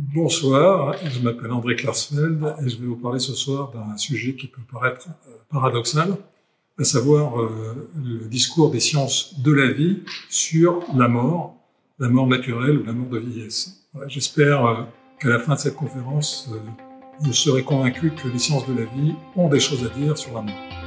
Bonsoir, je m'appelle André Klarsfeld et je vais vous parler ce soir d'un sujet qui peut paraître euh, paradoxal, à savoir euh, le discours des sciences de la vie sur la mort, la mort naturelle ou la mort de vieillesse. J'espère euh, qu'à la fin de cette conférence, vous serez convaincu que les sciences de la vie ont des choses à dire sur la mort.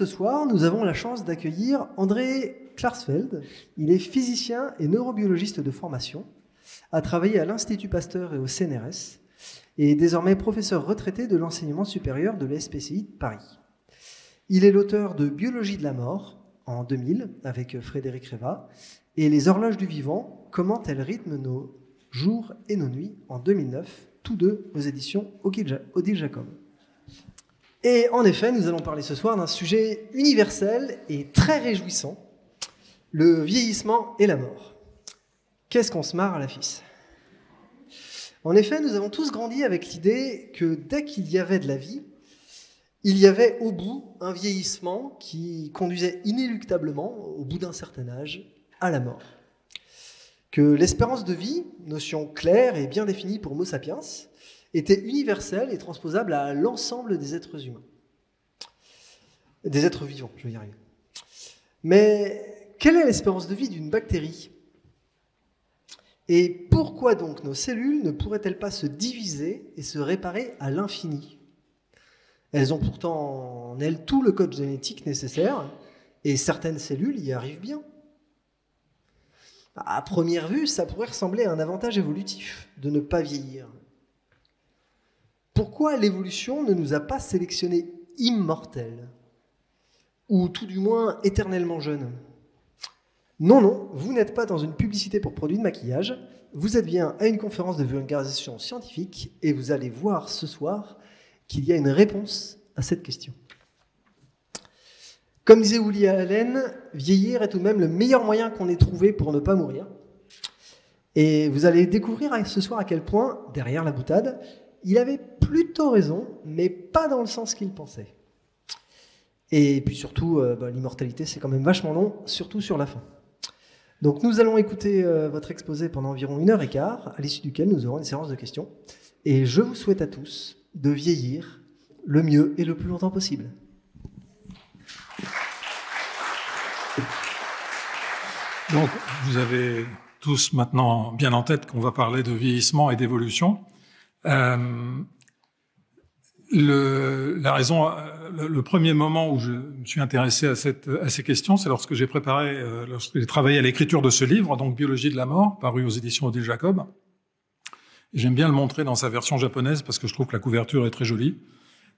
ce soir, nous avons la chance d'accueillir André Klarsfeld. Il est physicien et neurobiologiste de formation, a travaillé à l'Institut Pasteur et au CNRS, et est désormais professeur retraité de l'enseignement supérieur de l'ESPCI de Paris. Il est l'auteur de Biologie de la mort en 2000 avec Frédéric Réva et Les horloges du vivant, comment elles rythment nos jours et nos nuits en 2009, tous deux aux éditions Odile Jacob. Et en effet, nous allons parler ce soir d'un sujet universel et très réjouissant, le vieillissement et la mort. Qu'est-ce qu'on se marre à la fisse En effet, nous avons tous grandi avec l'idée que dès qu'il y avait de la vie, il y avait au bout un vieillissement qui conduisait inéluctablement, au bout d'un certain âge, à la mort. Que l'espérance de vie, notion claire et bien définie pour Homo sapiens, était universelle et transposable à l'ensemble des êtres humains. Des êtres vivants, je veux dire. Mais quelle est l'espérance de vie d'une bactérie Et pourquoi donc nos cellules ne pourraient-elles pas se diviser et se réparer à l'infini Elles ont pourtant en elles tout le code génétique nécessaire, et certaines cellules y arrivent bien. À première vue, ça pourrait ressembler à un avantage évolutif de ne pas vieillir. Pourquoi l'évolution ne nous a pas sélectionnés immortels Ou tout du moins éternellement jeunes Non, non, vous n'êtes pas dans une publicité pour produits de maquillage, vous êtes bien à une conférence de vulgarisation scientifique et vous allez voir ce soir qu'il y a une réponse à cette question. Comme disait Woody Allen, vieillir est tout de même le meilleur moyen qu'on ait trouvé pour ne pas mourir. Et vous allez découvrir ce soir à quel point, derrière la boutade, il avait plutôt raison, mais pas dans le sens qu'il pensait. Et puis surtout, euh, bah, l'immortalité, c'est quand même vachement long, surtout sur la fin. Donc nous allons écouter euh, votre exposé pendant environ une heure et quart, à l'issue duquel nous aurons une séance de questions. Et je vous souhaite à tous de vieillir le mieux et le plus longtemps possible. Donc vous avez tous maintenant bien en tête qu'on va parler de vieillissement et d'évolution. Euh, le, la raison, euh, le, premier moment où je me suis intéressé à, cette, à ces questions, c'est lorsque j'ai préparé, euh, lorsque j'ai travaillé à l'écriture de ce livre, donc Biologie de la mort, paru aux éditions Odile Jacob. J'aime bien le montrer dans sa version japonaise parce que je trouve que la couverture est très jolie.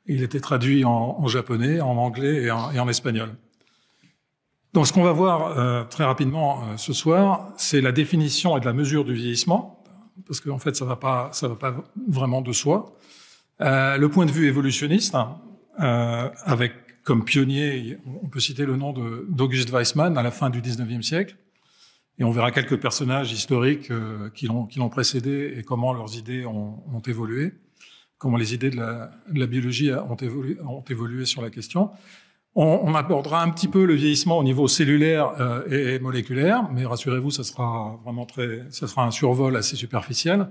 Il était traduit en, japonais, en anglais et en, espagnol. Donc ce qu'on va voir euh, très rapidement ce soir, c'est la définition et de la mesure du vieillissement, parce qu'en en fait ça ne va, ça va pas vraiment de soi. Euh, le point de vue évolutionniste, hein, euh, avec comme pionnier, on peut citer le nom d'Auguste Weissmann à la fin du 19e siècle, et on verra quelques personnages historiques euh, qui l'ont précédé et comment leurs idées ont, évolué, comment les idées de la, biologie ont évolué, sur la question. On, abordera un petit peu le vieillissement au niveau cellulaire et, moléculaire, mais rassurez-vous, ça sera vraiment très, ça sera un survol assez superficiel.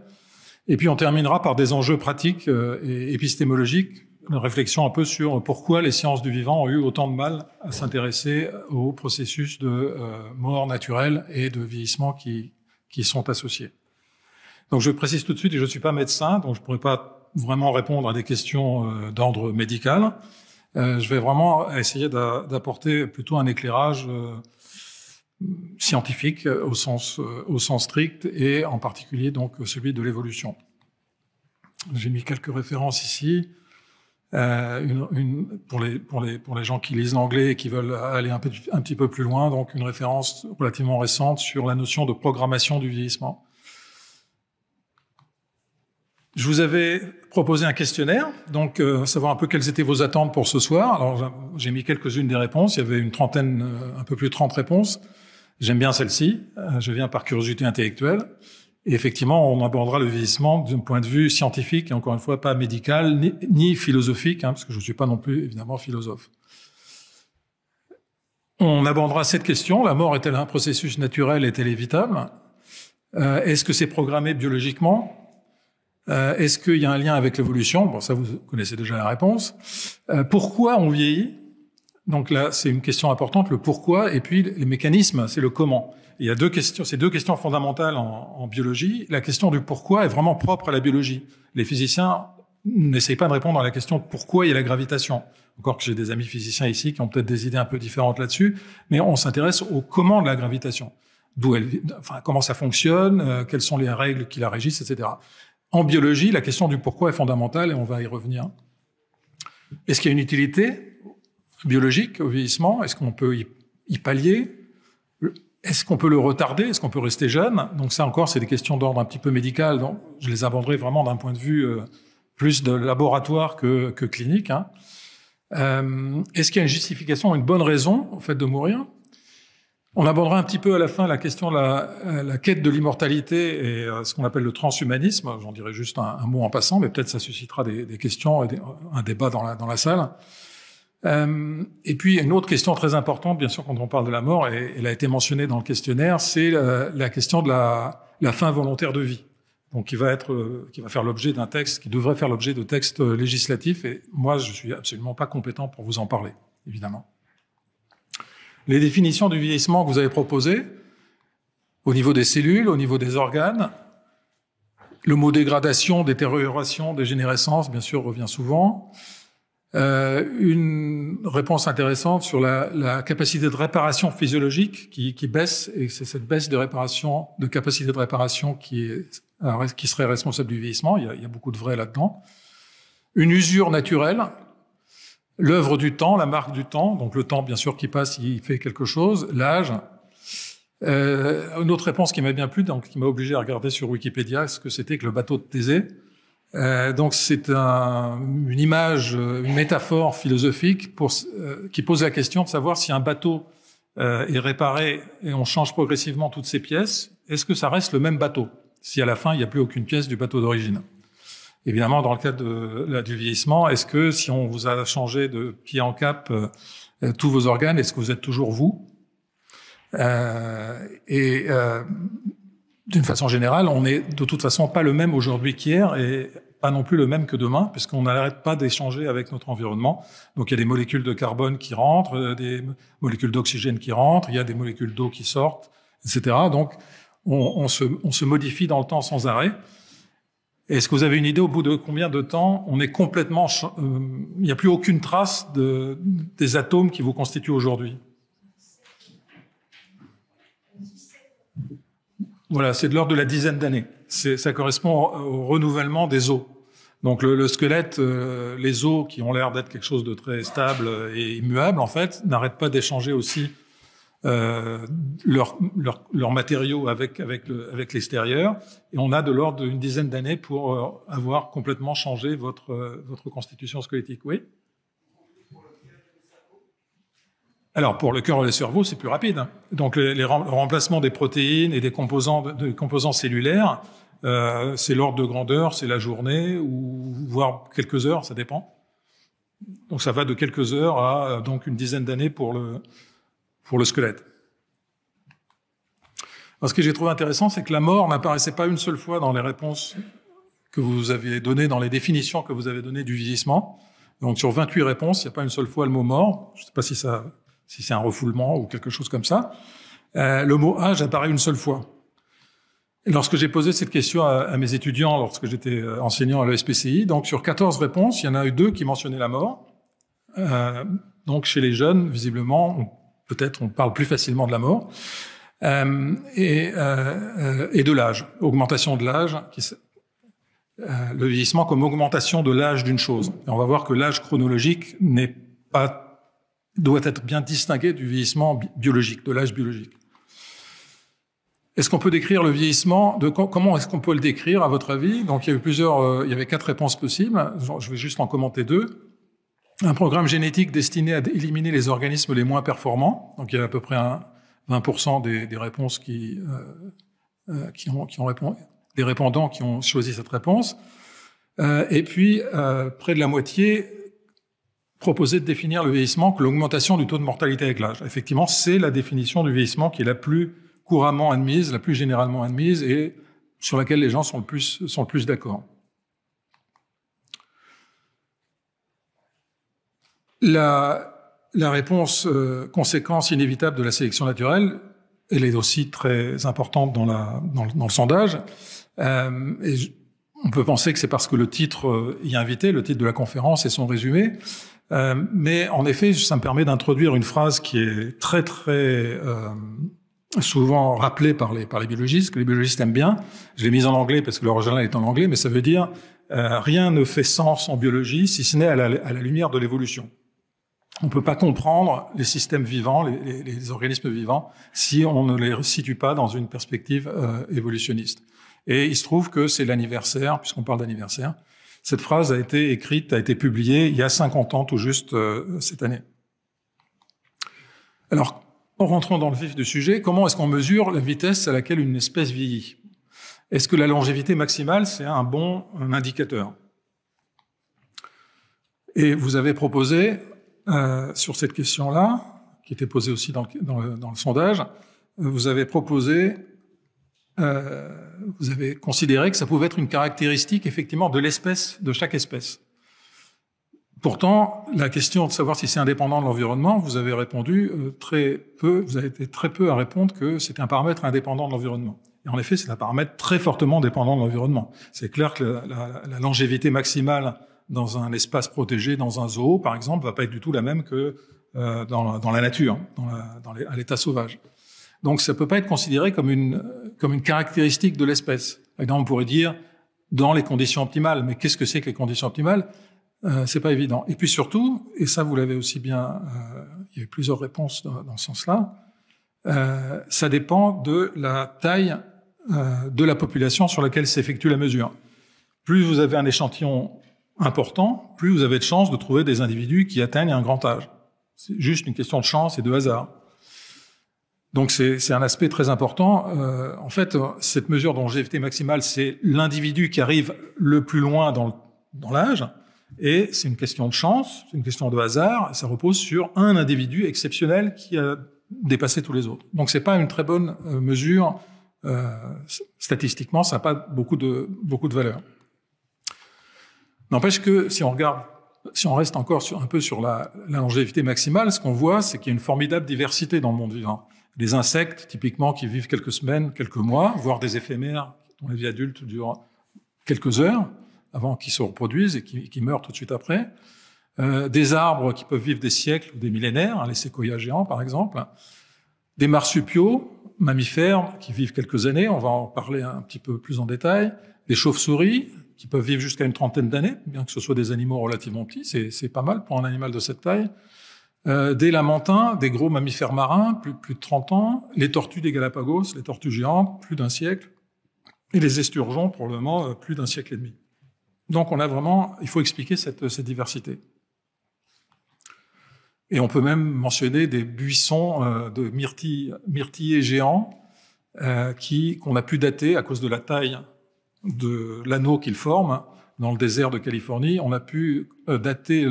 Et puis on terminera par des enjeux pratiques euh, et épistémologiques, une réflexion un peu sur pourquoi les sciences du vivant ont eu autant de mal à s'intéresser aux processus de euh, mort naturelle et de vieillissement qui, qui sont associés. Donc je précise tout de suite, je ne suis pas médecin, donc je ne pourrais pas vraiment répondre à des questions euh, d'ordre médical. je vais vraiment essayer d'apporter plutôt un éclairage scientifique euh, au sens, euh, au sens strict et en particulier donc celui de l'évolution. J'ai mis quelques références ici. Euh, une, pour, les, pour, les, pour les gens qui lisent l'anglais et qui veulent aller un, un petit peu plus loin, donc une référence relativement récente sur la notion de programmation du vieillissement. Je vous avais proposé un questionnaire, donc savoir un peu quelles étaient vos attentes pour ce soir. Alors j'ai mis quelques-unes des réponses, il y avait une trentaine, un peu plus de 30 réponses. J'aime bien celle-ci. Euh, je viens par curiosité intellectuelle. Et effectivement, on abordera le vieillissement d'un point de vue scientifique et encore une fois pas médical ni, philosophique, hein, parce que je ne suis pas non plus évidemment philosophe. On abordera cette question la mort est-elle un processus naturel Est-elle évitable euh, Est-ce que c'est programmé biologiquement euh, Est-ce qu'il y a un lien avec l'évolution Bon, ça vous connaissez déjà la réponse. pourquoi on vieillit donc là, c'est une question importante, le pourquoi et puis les mécanismes, c'est le comment. il y a deux questions, c'est deux questions fondamentales en, biologie. La question du pourquoi est vraiment propre à la biologie. Les physiciens n'essayent pas de répondre à la question pourquoi il y a la gravitation. Encore que j'ai des amis physiciens ici qui ont peut-être des idées un peu différentes là-dessus, mais on s'intéresse au comment de la gravitation. D'où elle, comment ça fonctionne, euh, quelles sont les règles qui la régissent, etc. En biologie, la question du pourquoi est fondamentale et on va y revenir. Est-ce qu'il y a une utilité biologique au vieillissement Est-ce qu'on peut y pallier Est-ce qu'on peut le retarder Est-ce qu'on peut rester jeune Donc ça encore, c'est des questions d'ordre un petit peu médical. Donc je les aborderai vraiment d'un point de vue euh, plus de laboratoire que, clinique. Hein. Euh, est-ce qu'il y a une justification, une bonne raison au fait de mourir On abordera un petit peu à la fin la question de la, euh, quête de l'immortalité et ce qu'on appelle le transhumanisme. J'en dirai juste un, mot en passant, mais peut-être ça suscitera des, questions et un débat dans la salle. Euh, et puis une autre question très importante, bien sûr, quand on parle de la mort, et elle a été mentionnée dans le questionnaire, c'est la, question de la, la, fin volontaire de vie. Donc, qui va être, euh, qui va faire l'objet d'un texte, qui devrait faire l'objet de textes euh, législatifs. Et moi, je suis absolument pas compétent pour vous en parler, évidemment. Les définitions du vieillissement que vous avez proposées, au niveau des cellules, au niveau des organes, le mot dégradation, détérioration, dégénérescence, bien sûr, revient souvent. Euh, une réponse intéressante sur la, la capacité de réparation physiologique qui, qui baisse, et c'est cette baisse de réparation, de capacité de réparation qui, est, qui serait responsable du vieillissement. Il y a, il y a beaucoup de vrai là-dedans. Une usure naturelle, l'œuvre du temps, la marque du temps, donc le temps bien sûr qui passe, il fait quelque chose, l'âge. Euh, une autre réponse qui m'a bien plu, donc qui m'a obligé à regarder sur Wikipédia ce que c'était que le bateau de Thésée. Euh, donc c'est un, une image, euh, une métaphore philosophique pour, euh, qui pose la question de savoir si un bateau est réparé et on change progressivement toutes ses pièces, est-ce que ça reste le même bateau si à la fin il n'y a plus aucune pièce du bateau d'origine Évidemment, dans le cadre de, là, du vieillissement, est-ce que si on vous a changé de pied en cap tous vos organes, est-ce que vous êtes toujours vous Et d'une façon générale, on n'est de toute façon pas le même aujourd'hui qu'hier et pas non plus le même que demain, puisqu'on n'arrête pas d'échanger avec notre environnement. Donc il y a des molécules de carbone qui rentrent, euh, des molécules d'oxygène qui rentrent, il y a des molécules d'eau qui sortent, etc. Donc on, se, modifie dans le temps sans arrêt. Est-ce que vous avez une idée au bout de combien de temps on est complètement... Euh, il n'y a plus aucune trace des atomes qui vous constituent aujourd'hui Voilà, c'est de l'ordre de la dizaine d'années. Ça correspond au renouvellement des os. Donc le, squelette, euh, les os qui ont l'air d'être quelque chose de très stable et immuable, en fait, n'arrêtent pas d'échanger aussi euh, leurs leur, leur matériaux avec, avec l'extérieur. Le, avec et on a de l'ordre d'une dizaine d'années pour euh, avoir complètement changé votre, euh, votre constitution squelettique. Oui Alors pour le cœur et le cerveau, c'est plus rapide. Hein. Donc le, remplacement des protéines et des composants, des composants cellulaires, euh, c'est l'ordre de grandeur, c'est la journée ou voire quelques heures, ça dépend. Donc ça va de quelques heures à euh, donc une dizaine d'années pour le pour le squelette. ce que j'ai trouvé intéressant, c'est que la mort n'apparaissait pas une seule fois dans les réponses que vous avez données, dans les définitions que vous avez données du vieillissement. Donc sur 28 réponses, il n'y a pas une seule fois le mot mort. Je ne sais pas si ça si c'est un refoulement ou quelque chose comme ça, euh, le mot âge apparaît une seule fois. lorsque j'ai posé cette question à, mes étudiants, lorsque j'étais euh, enseignant à l'ESPCI, donc sur 14 réponses, il y en a eu deux qui mentionnaient la mort. Euh, donc chez les jeunes, visiblement, peut-être on parle plus facilement de la mort. et, et, de l'âge, augmentation de l'âge, le vieillissement comme augmentation de l'âge d'une chose. Et on va voir que l'âge chronologique n'est pas doit être bien distingué du vieillissement biologique, de l'âge biologique. Est-ce qu'on peut décrire le vieillissement Comment est-ce qu'on peut le décrire, à votre avis Donc, il y a eu plusieurs, euh, il y avait quatre réponses possibles. Je vais juste en commenter deux. Un programme génétique destiné à éliminer les organismes les moins performants. Donc, il y a à peu près 20% des, réponses qui, euh, euh, qui, ont, qui ont répondu, des répondants qui ont choisi cette réponse. et puis, près de la moitié proposer de définir le vieillissement que l'augmentation du taux de mortalité avec l'âge. Effectivement, c'est la définition du vieillissement qui est la plus couramment admise, la plus généralement admise et sur laquelle les gens sont le plus, sont plus d'accord. La, la, réponse euh, conséquence inévitable de la sélection naturelle, elle est aussi très importante dans, la, dans, le, sondage. Euh, on peut penser que c'est parce que le titre euh, y est invité, le titre de la conférence et son résumé. Euh, mais en effet, ça me permet d'introduire une phrase qui est très très euh, souvent rappelée par les par les biologistes, que les biologistes aiment bien. Je l'ai mise en anglais parce que l'original est en anglais, mais ça veut dire euh, rien ne fait sens en biologie si ce n'est à, à la, lumière de l'évolution. On ne peut pas comprendre les systèmes vivants, les, les, les, organismes vivants, si on ne les situe pas dans une perspective euh, évolutionniste. Et il se trouve que c'est l'anniversaire, puisqu'on parle d'anniversaire, cette phrase a été écrite, a été publiée il y a 50 ans tout juste euh, cette année. Alors, en rentrant dans le vif du sujet, comment est-ce qu'on mesure la vitesse à laquelle une espèce vieillit Est-ce que la longévité maximale, c'est un bon indicateur Et vous avez proposé, euh, sur cette question-là, qui était posée aussi dans le, sondage, euh, vous avez proposé vous avez considéré que ça pouvait être une caractéristique effectivement de l'espèce, de chaque espèce. Pourtant, la question de savoir si c'est indépendant de l'environnement, vous avez répondu euh, très peu, vous avez été très peu à répondre que c'est un paramètre indépendant de l'environnement. Et en effet, c'est un paramètre très fortement dépendant de l'environnement. C'est clair que la, longévité maximale dans un espace protégé, dans un zoo par exemple, ne va pas être du tout la même que euh, dans, la nature, hein, dans à l'état sauvage. Donc ça ne peut pas être considéré comme une, comme une caractéristique de l'espèce. on pourrait dire dans les conditions optimales, mais qu'est-ce que c'est que les conditions optimales euh, C'est pas évident. Et puis surtout, et ça vous l'avez aussi bien, euh, il y a eu plusieurs réponses dans, dans ce sens-là, euh, ça dépend de la taille euh, de la population sur laquelle s'effectue la mesure. Plus vous avez un échantillon important, plus vous avez de chances de trouver des individus qui atteignent un grand âge. C'est juste une question de chance et de hasard. Donc c'est un aspect très important. Euh, en fait, cette mesure d'longévité maximale, c'est l'individu qui arrive le plus loin dans l'âge. Et c'est une question de chance, c'est une question de hasard. Ça repose sur un individu exceptionnel qui a dépassé tous les autres. Donc c'est pas une très bonne euh, mesure euh, statistiquement. Ça n'a pas beaucoup de beaucoup de valeur. N'empêche que si on regarde, si on reste encore sur, un peu sur la, la longévité maximale, ce qu'on voit, c'est qu'il y a une formidable diversité dans le monde vivant. Les insectes, typiquement, qui vivent quelques semaines, quelques mois, voire des éphémères dont la vie adulte dure quelques heures avant qu'ils se reproduisent et qui, meurent tout de suite après. Euh, des arbres qui peuvent vivre des siècles ou des millénaires, hein, les séquoias géants par exemple. Des marsupiaux, mammifères qui vivent quelques années, on va en parler un petit peu plus en détail. Des chauves-souris qui peuvent vivre jusqu'à une trentaine d'années, bien que ce soit des animaux relativement petits, c'est pas mal pour un animal de cette taille. Euh, des lamantins, des gros mammifères marins, plus, de 30 ans, les tortues des Galapagos, les tortues géantes, plus d'un siècle, et les esturgeons, probablement, euh, plus d'un siècle et demi. Donc on a vraiment, il faut expliquer cette, diversité. Et on peut même mentionner des buissons euh, de myrtilles, géants qui qu'on a pu dater à cause de la taille de l'anneau qu'ils forment dans le désert de Californie. On a pu dater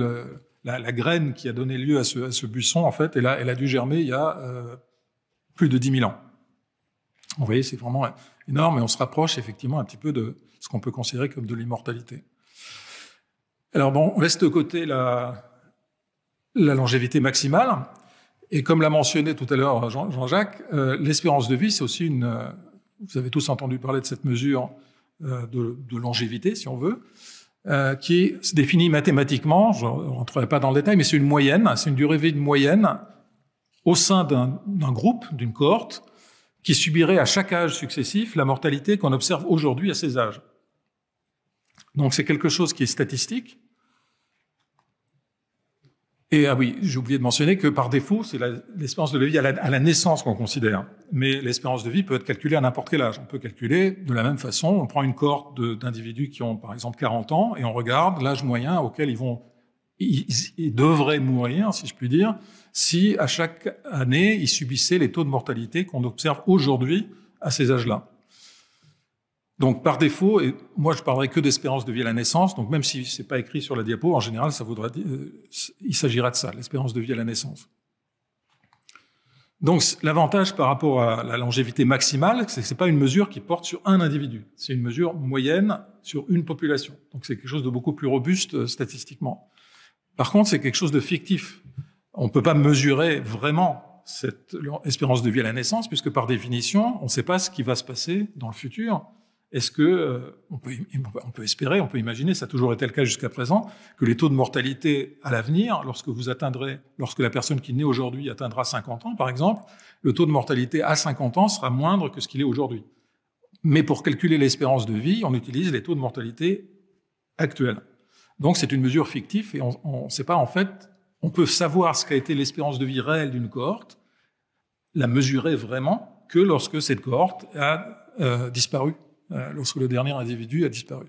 la, graine qui a donné lieu à ce, buisson, en fait, elle a, dû germer il y a euh, plus de 10 000 ans. Vous voyez, c'est vraiment énorme et on se rapproche effectivement un petit peu de ce qu'on peut considérer comme de l'immortalité. Alors bon, on laisse de côté la, longévité maximale. Et comme l'a mentionné tout à l'heure Jean-Jacques, euh, l'espérance de vie, c'est aussi une... Euh, vous avez tous entendu parler de cette mesure de, longévité, si on veut. Euh, qui se définit mathématiquement, je ne rentrerai pas dans le détail, mais c'est une moyenne, c'est une durée de vie moyenne au sein d'un groupe, d'une cohorte, qui subirait à chaque âge successif la mortalité qu'on observe aujourd'hui à ces âges. Donc c'est quelque chose qui est statistique, et ah oui, j'ai oublié de mentionner que par défaut, c'est l'espérance de vie à la, naissance qu'on considère. Mais l'espérance de vie peut être calculée à n'importe quel âge. On peut calculer de la même façon. On prend une cohorte d'individus qui ont, par exemple, 40 ans et on regarde l'âge moyen auquel ils vont, ils, devraient mourir, si je puis dire, si à chaque année ils subissaient les taux de mortalité qu'on observe aujourd'hui à ces âges-là. Donc par défaut, et moi je parlerai que d'espérance de vie à la naissance, donc même si ce n'est pas écrit sur la diapo, en général euh, il s'agira de ça, l'espérance de vie à la naissance. Donc l'avantage par rapport à la longévité maximale, c'est que ce n'est pas une mesure qui porte sur un individu, c'est une mesure moyenne sur une population. Donc c'est quelque chose de beaucoup plus robuste euh, statistiquement. Par contre, c'est quelque chose de fictif. On ne peut pas mesurer vraiment cette espérance de vie à la naissance, puisque par définition, on ne sait pas ce qui va se passer dans le futur est-ce que euh, on, peut, espérer, on peut imaginer, ça a toujours été le cas jusqu'à présent, que les taux de mortalité à l'avenir, lorsque vous atteindrez, lorsque la personne qui naît aujourd'hui atteindra 50 ans, par exemple, le taux de mortalité à 50 ans sera moindre que ce qu'il est aujourd'hui. Mais pour calculer l'espérance de vie, on utilise les taux de mortalité actuels. Donc c'est une mesure fictive et on ne sait pas en fait, on peut savoir ce qu'a été l'espérance de vie réelle d'une cohorte, la mesurer vraiment que lorsque cette cohorte a euh, disparu euh, lorsque le dernier individu a disparu.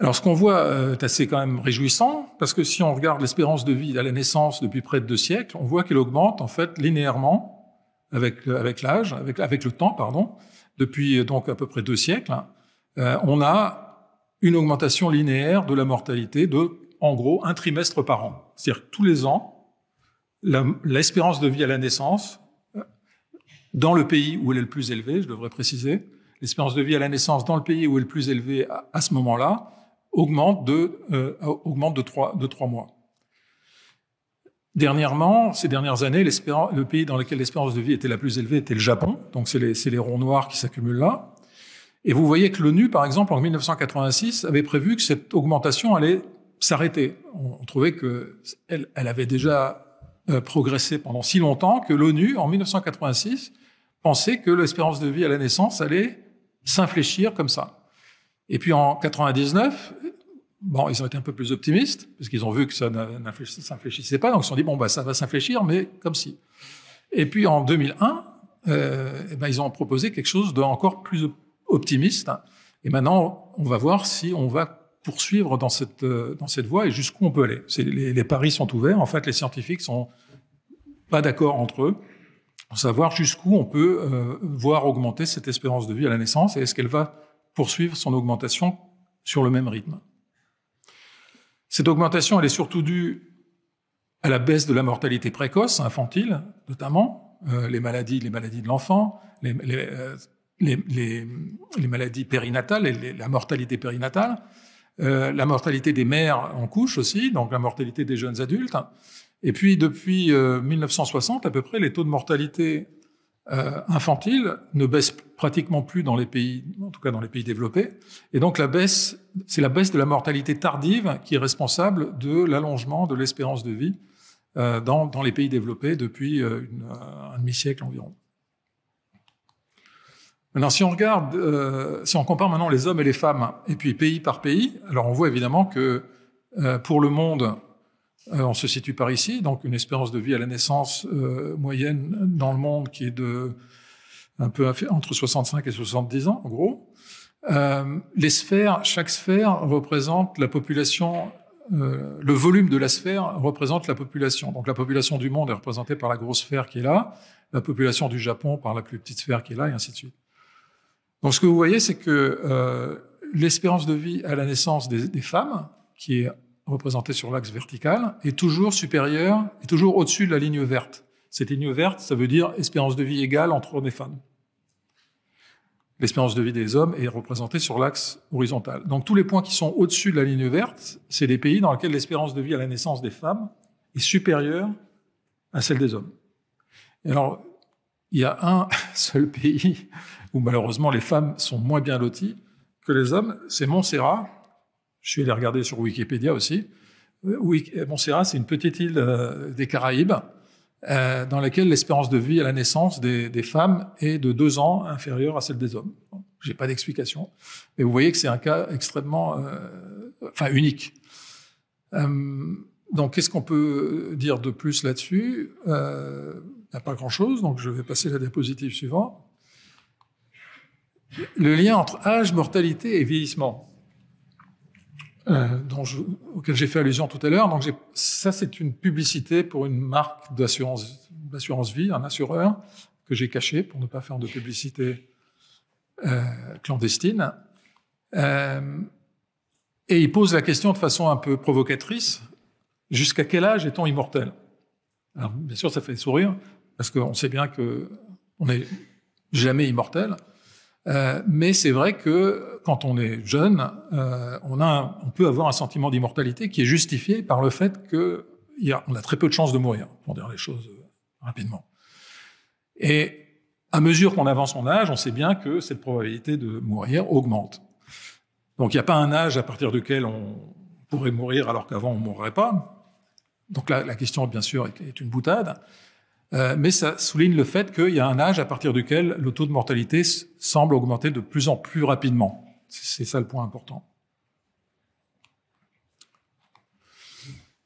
Alors ce qu'on voit euh, est assez quand même réjouissant, parce que si on regarde l'espérance de vie à la naissance depuis près de deux siècles, on voit qu'elle augmente en fait linéairement avec, euh, avec l'âge, avec, avec le temps, pardon, depuis donc à peu près deux siècles. on a une augmentation linéaire de la mortalité de, en gros, un trimestre par an. C'est-à-dire tous les ans, l'espérance de vie à la naissance dans le pays où elle est le plus élevée, je devrais préciser, l'espérance de vie à la naissance dans le pays où elle est le plus élevée à, ce moment-là augmente de, trois euh, euh, augmente de, de mois. Dernièrement, ces dernières années, le pays dans lequel l'espérance de vie était la plus élevée était le Japon. Donc, c'est les, ronds noirs qui s'accumulent là. Et vous voyez que l'ONU, par exemple, en 1986, avait prévu que cette augmentation allait s'arrêter. On, trouvait que elle, avait déjà euh, progressé pendant si longtemps que l'ONU, en 1986, penser que l'espérance de vie à la naissance allait s'infléchir comme ça. Et puis en 99, bon, ils ont été un peu plus optimistes, parce qu'ils ont vu que ça ne s'infléchissait pas, donc ils se sont dit, bon, bah, ça va s'infléchir, mais comme si. Et puis en 2001, euh, eh ben, ils ont proposé quelque chose d'encore plus optimiste. Et maintenant, on va voir si on va poursuivre dans cette, euh, dans cette voie et jusqu'où on peut aller. Les, les paris sont ouverts. En fait, les scientifiques sont pas d'accord entre eux savoir jusqu'où on peut euh, voir augmenter cette espérance de vie à la naissance et est-ce qu'elle va poursuivre son augmentation sur le même rythme. Cette augmentation, elle est surtout due à la baisse de la mortalité précoce, infantile notamment, euh, les maladies, les maladies de l'enfant, les, euh, maladies périnatales, et la mortalité périnatale, la mortalité des mères en couche aussi, donc la mortalité des jeunes adultes, et puis depuis 1960 euh, à peu près, les taux de mortalité euh, infantile ne baissent pratiquement plus dans les pays, en tout cas dans les pays développés. Et donc la baisse, c'est la baisse de la mortalité tardive qui est responsable de l'allongement de l'espérance de vie euh, dans, les pays développés depuis un demi-siècle environ. Maintenant, si on regarde, si on compare maintenant les hommes et les femmes, et puis pays par pays, alors on voit évidemment que pour le monde, euh, on se situe par ici, donc une espérance de vie à la naissance euh, moyenne dans le monde qui est de un peu entre 65 et 70 ans, en gros. Euh, les sphères, chaque sphère représente la population, le volume de la sphère représente la population. Donc la population du monde est représentée par la grosse sphère qui est là, la population du Japon par la plus petite sphère qui est là, et ainsi de suite. Donc ce que vous voyez, c'est que l'espérance de vie à la naissance des, des femmes, qui est représentée sur l'axe vertical, est toujours supérieure, est toujours au-dessus de la ligne verte. Cette ligne verte, ça veut dire espérance de vie égale entre hommes et femmes. L'espérance de vie des hommes est représentée sur l'axe horizontal. Donc tous les points qui sont au-dessus de la ligne verte, c'est des pays dans lesquels l'espérance de vie à la naissance des femmes est supérieure à celle des hommes. alors, il y a un seul pays où malheureusement les femmes sont moins bien loties que les hommes, c'est Montserrat, je suis allé regarder sur Wikipédia aussi. Euh, euh, Montserrat, c'est une petite île euh, des Caraïbes dans laquelle l'espérance de vie à la naissance des, femmes est de deux ans inférieure à celle des hommes. Je n'ai pas d'explication, mais vous voyez que c'est un cas extrêmement, enfin unique. donc, qu'est-ce qu'on peut dire de plus là-dessus Il n'y a pas grand-chose, donc je vais passer à la diapositive suivante. Le lien entre âge, mortalité et vieillissement. Euh, auquel j'ai fait allusion tout à l'heure. Donc ça, c'est une publicité pour une marque d'assurance vie, un assureur que j'ai caché pour ne pas faire de publicité euh, clandestine. Euh, et il pose la question de façon un peu provocatrice jusqu'à quel âge est-on immortel Alors bien sûr, ça fait sourire parce qu'on sait bien qu'on n'est jamais immortel. Euh, mais c'est vrai que quand on est jeune, euh, on, peut avoir un sentiment d'immortalité qui est justifié par le fait qu'on a, a très peu de chances de mourir, pour dire les choses euh, rapidement. Et à mesure qu'on avance en âge, on sait bien que cette probabilité de mourir augmente. Donc il n'y a pas un âge à partir duquel on pourrait mourir alors qu'avant on ne mourrait pas. Donc la, la, question, bien sûr, est une boutade. Euh, mais ça souligne le fait qu'il y a un âge à partir duquel le taux de mortalité semble augmenter de plus en plus rapidement. C'est ça le point important.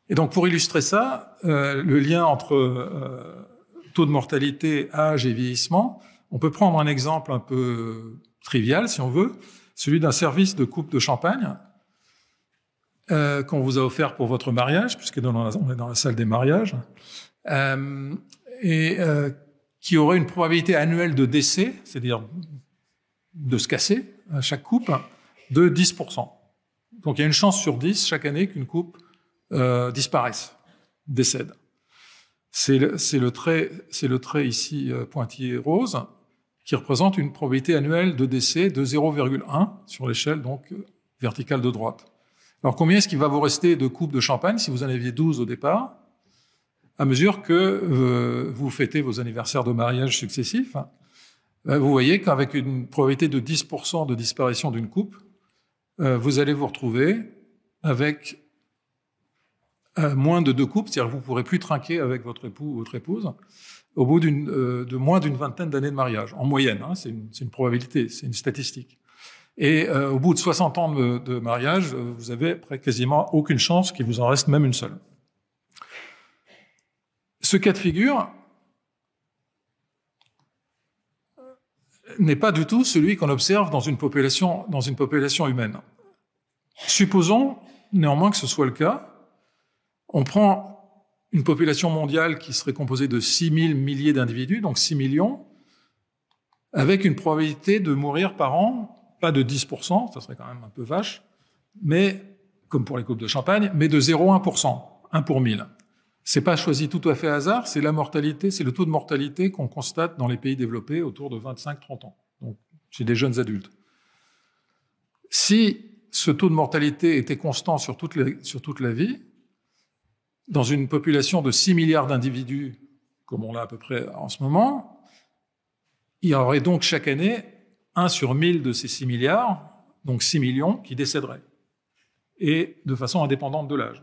Et donc pour illustrer ça, euh, le lien entre euh, taux de mortalité, âge et vieillissement, on peut prendre un exemple un peu trivial si on veut, celui d'un service de coupe de champagne qu'on vous a offert pour votre mariage, puisque on est dans la salle des mariages et euh, qui aurait une probabilité annuelle de décès, c'est-à-dire de se casser à chaque coupe, de 10%. Donc il y a une chance sur 10 chaque année qu'une coupe euh, disparaisse, décède. C'est le, le, trait, le trait ici euh, pointillé rose qui représente une probabilité annuelle de décès de 0,1 sur l'échelle donc verticale de droite. Alors combien est-ce qu'il va vous rester de coupes de champagne si vous en aviez 12 au départ à mesure que euh, vous fêtez vos anniversaires de mariage successifs, hein, euh, vous voyez qu'avec une probabilité de 10% de disparition d'une coupe, euh, vous allez vous retrouver avec moins de deux coupes, c'est-à-dire que vous ne pourrez plus trinquer avec votre époux ou votre épouse au bout de moins d'une vingtaine d'années de mariage, en moyenne. Hein, c'est une, probabilité, c'est une statistique. Et au bout de 60 ans de, mariage, vous avez quasiment aucune chance qu'il vous en reste même une seule. Ce cas de figure n'est pas du tout celui qu'on observe dans une, population, dans une population humaine. Supposons néanmoins que ce soit le cas. On prend une population mondiale qui serait composée de 6 000 milliers d'individus, donc 6 millions, avec une probabilité de mourir par an, pas de 10%, ça serait quand même un peu vache, mais comme pour les coupes de champagne, mais de 0,1%, 1 pour 1000. C'est pas choisi tout à fait hasard, c'est la mortalité, c'est le taux de mortalité qu'on constate dans les pays développés autour de 25-30 ans, donc chez des jeunes adultes. Si ce taux de mortalité était constant sur toute la, sur toute la vie, dans une population de 6 milliards d'individus, comme on l'a à peu près en ce moment, il y aurait donc chaque année 1 sur 1000 de ces 6 milliards, donc 6 millions, qui décéderaient, et de façon indépendante de l'âge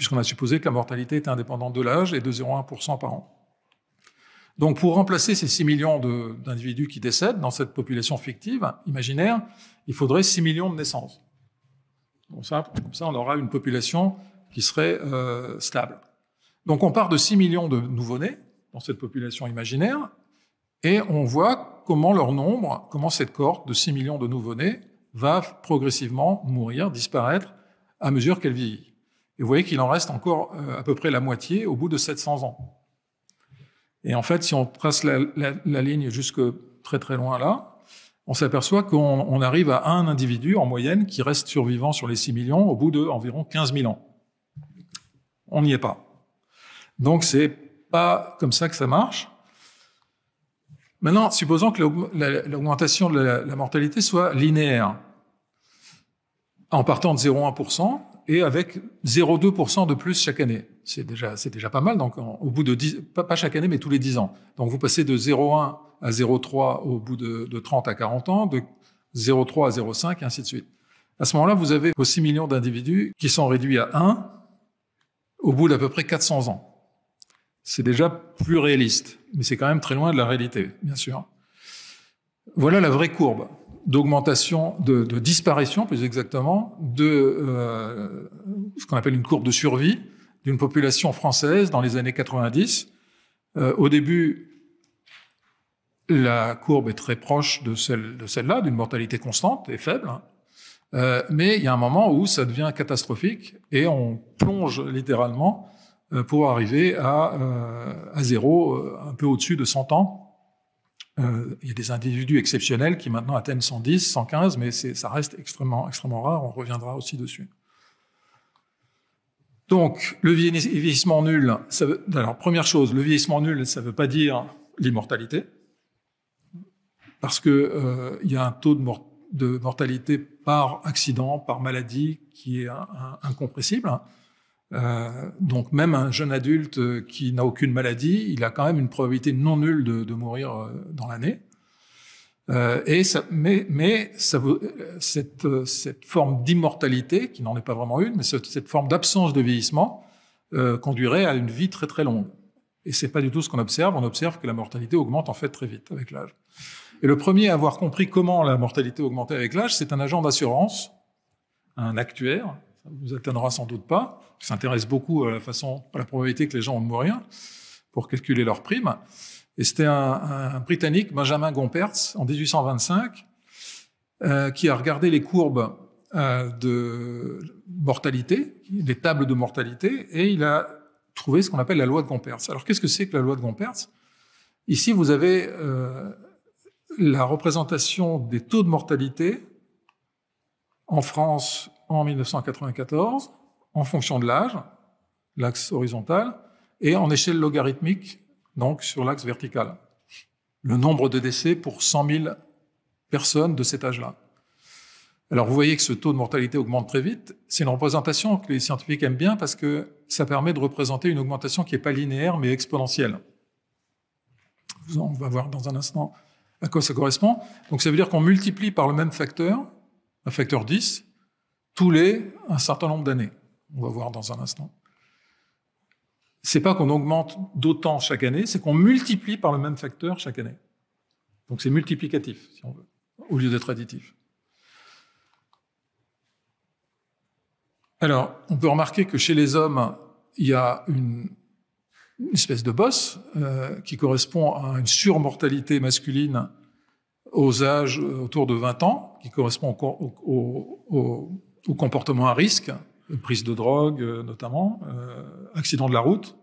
puisqu'on a supposé que la mortalité était indépendante de l'âge et de 0,1% par an. Donc pour remplacer ces 6 millions d'individus qui décèdent dans cette population fictive, imaginaire, il faudrait 6 millions de naissances. Donc, ça, comme ça, on aura une population qui serait euh, stable. Donc on part de 6 millions de nouveau-nés dans cette population imaginaire, et on voit comment leur nombre, comment cette cohorte de 6 millions de nouveau-nés va progressivement mourir, disparaître à mesure qu'elle vieillit. Et vous voyez qu'il en reste encore euh, à peu près la moitié au bout de 700 ans. Et en fait, si on trace la, ligne jusque très très loin là, on s'aperçoit qu'on arrive à un individu en moyenne qui reste survivant sur les 6 millions au bout d'environ 15 000 ans. On n'y est pas. Donc c'est pas comme ça que ça marche. Maintenant, supposons que l'augmentation de la mortalité soit linéaire. En partant de 0,1%, et avec 0,2% de plus chaque année. C'est déjà, c'est déjà pas mal. Donc, au bout de pas, chaque année, mais tous les 10 ans. Donc, vous passez de 0,1 à 0,3 au bout de, de, 30 à 40 ans, de 0,3 à 0,5 et ainsi de suite. À ce moment-là, vous avez vos 6 millions d'individus qui sont réduits à 1 au bout d'à peu près 400 ans. C'est déjà plus réaliste, mais c'est quand même très loin de la réalité, bien sûr. Voilà la vraie courbe d'augmentation, de, de, disparition plus exactement, de euh, ce qu'on appelle une courbe de survie d'une population française dans les années 90. Euh, au début, la courbe est très proche de, celle, de celle-là, d'une mortalité constante et faible. Hein. Euh, mais il y a un moment où ça devient catastrophique et on plonge littéralement pour arriver à, à zéro, un peu au-dessus de 100 ans euh, il y a des individus exceptionnels qui maintenant atteignent 110, 115, mais ça reste extrêmement, rare. On reviendra aussi dessus. Donc, le vieillissement nul, ça veut, alors première chose, le vieillissement nul, ça ne veut pas dire l'immortalité, parce qu'il euh, y a un taux de, mortalité par accident, par maladie, qui est incompressible. Euh, donc même un jeune adulte euh, qui n'a aucune maladie, il a quand même une probabilité non nulle de, mourir euh, dans l'année. et ça, mais, cette, cette, forme d'immortalité, qui n'en est pas vraiment une, mais cette, forme d'absence de vieillissement conduirait à une vie très très longue. Et c'est pas du tout ce qu'on observe. On observe que la mortalité augmente en fait très vite avec l'âge. Et le premier à avoir compris comment la mortalité augmentait avec l'âge, c'est un agent d'assurance, un actuaire, ça ne vous atteindra sans doute pas, Ça s'intéresse beaucoup à la, façon, à la probabilité que les gens vont mourir pour calculer leurs primes. Et c'était un, Britannique, Benjamin Gompertz, en 1825, euh, qui a regardé les courbes euh, de mortalité, les tables de mortalité, et il a trouvé ce qu'on appelle la loi de Gompertz. Alors qu'est-ce que c'est que la loi de Gompertz Ici, vous avez euh, la représentation des taux de mortalité en France en 1994 en fonction de l'âge, l'axe horizontal, et en échelle logarithmique, donc sur l'axe vertical. Le nombre de décès pour 100 000 personnes de cet âge-là. Alors vous voyez que ce taux de mortalité augmente très vite. C'est une représentation que les scientifiques aiment bien parce que ça permet de représenter une augmentation qui n'est pas linéaire mais exponentielle. On va voir dans un instant à quoi ça correspond. Donc ça veut dire qu'on multiplie par le même facteur, un facteur 10, les un certain nombre d'années. On va voir dans un instant. C'est pas qu'on augmente d'autant chaque année, c'est qu'on multiplie par le même facteur chaque année. Donc c'est multiplicatif, si on veut, au lieu d'être additif. Alors, on peut remarquer que chez les hommes, il y a une, espèce de bosse euh, qui correspond à une surmortalité masculine aux âges euh, autour de 20 ans, qui correspond au, au, ou comportements à risque, prise de drogue euh, notamment, euh, accident de la route,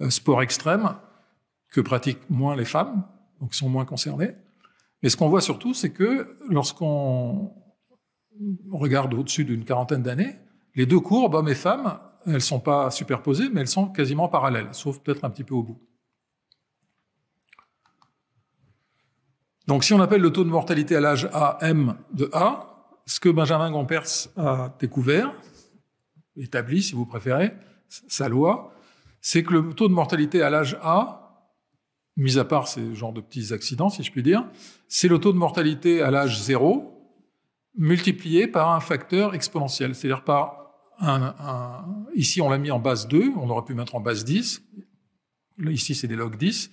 euh, sport extrême, que pratiquent moins les femmes, donc sont moins concernées. Mais ce qu'on voit surtout, c'est que lorsqu'on regarde au-dessus d'une quarantaine d'années, les deux courbes, hommes et femmes, elles ne sont pas superposées, mais elles sont quasiment parallèles, sauf peut-être un petit peu au bout. Donc si on appelle le taux de mortalité à l'âge A M de A, ce que Benjamin Gompers a découvert, établi si vous préférez, sa loi, c'est que le taux de mortalité à l'âge A, mis à part ces genres de petits accidents si je puis dire, c'est le taux de mortalité à l'âge 0 multiplié par un facteur exponentiel, c'est-à-dire par un, ici on l'a mis en base 2, on aurait pu mettre en base 10, ici c'est des log 10,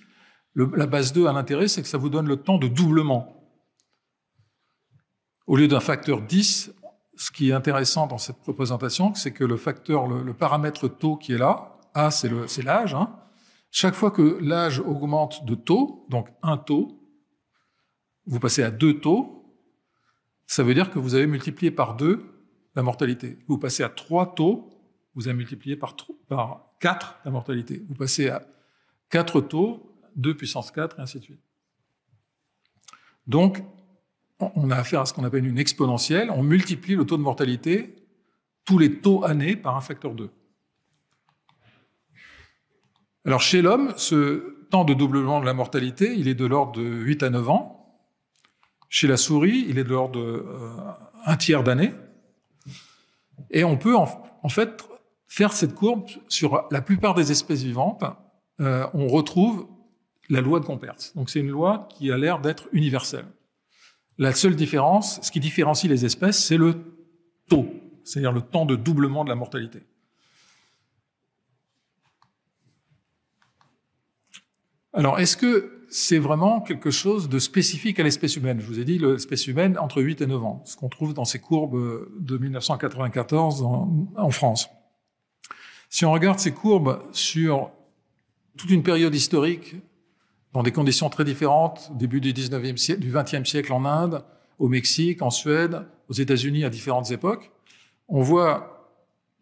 la base 2 à l'intérêt, c'est que ça vous donne le temps de doublement au lieu d'un facteur 10, ce qui est intéressant dans cette représentation, c'est que le facteur, le, paramètre taux qui est là, A, c'est l'âge. Hein. Chaque fois que l'âge augmente de taux, donc un taux, vous passez à deux taux, ça veut dire que vous avez multiplié par deux la mortalité. Vous passez à trois taux, vous avez multiplié par, quatre par la mortalité. Vous passez à quatre taux, 2 puissance 4, et ainsi de suite. Donc, on a affaire à ce qu'on appelle une exponentielle. On multiplie le taux de mortalité tous les taux années par un facteur 2. Alors chez l'homme, ce temps de doublement de la mortalité, il est de l'ordre de 8 à 9 ans. Chez la souris, il est de l'ordre de euh, un tiers d'année. Et on peut en, fait faire cette courbe sur la plupart des espèces vivantes. Euh, on retrouve la loi de Compertz. Donc c'est une loi qui a l'air d'être universelle. La seule différence, ce qui différencie les espèces, c'est le taux, c'est-à-dire le temps de doublement de la mortalité. Alors, est-ce que c'est vraiment quelque chose de spécifique à l'espèce humaine Je vous ai dit, l'espèce humaine, entre 8 et 9 ans, ce qu'on trouve dans ces courbes de 1994 en, France. Si on regarde ces courbes sur toute une période historique dans des conditions très différentes, au début du 19 siècle, 20e siècle en Inde, au Mexique, en Suède, aux États-Unis à différentes époques. On voit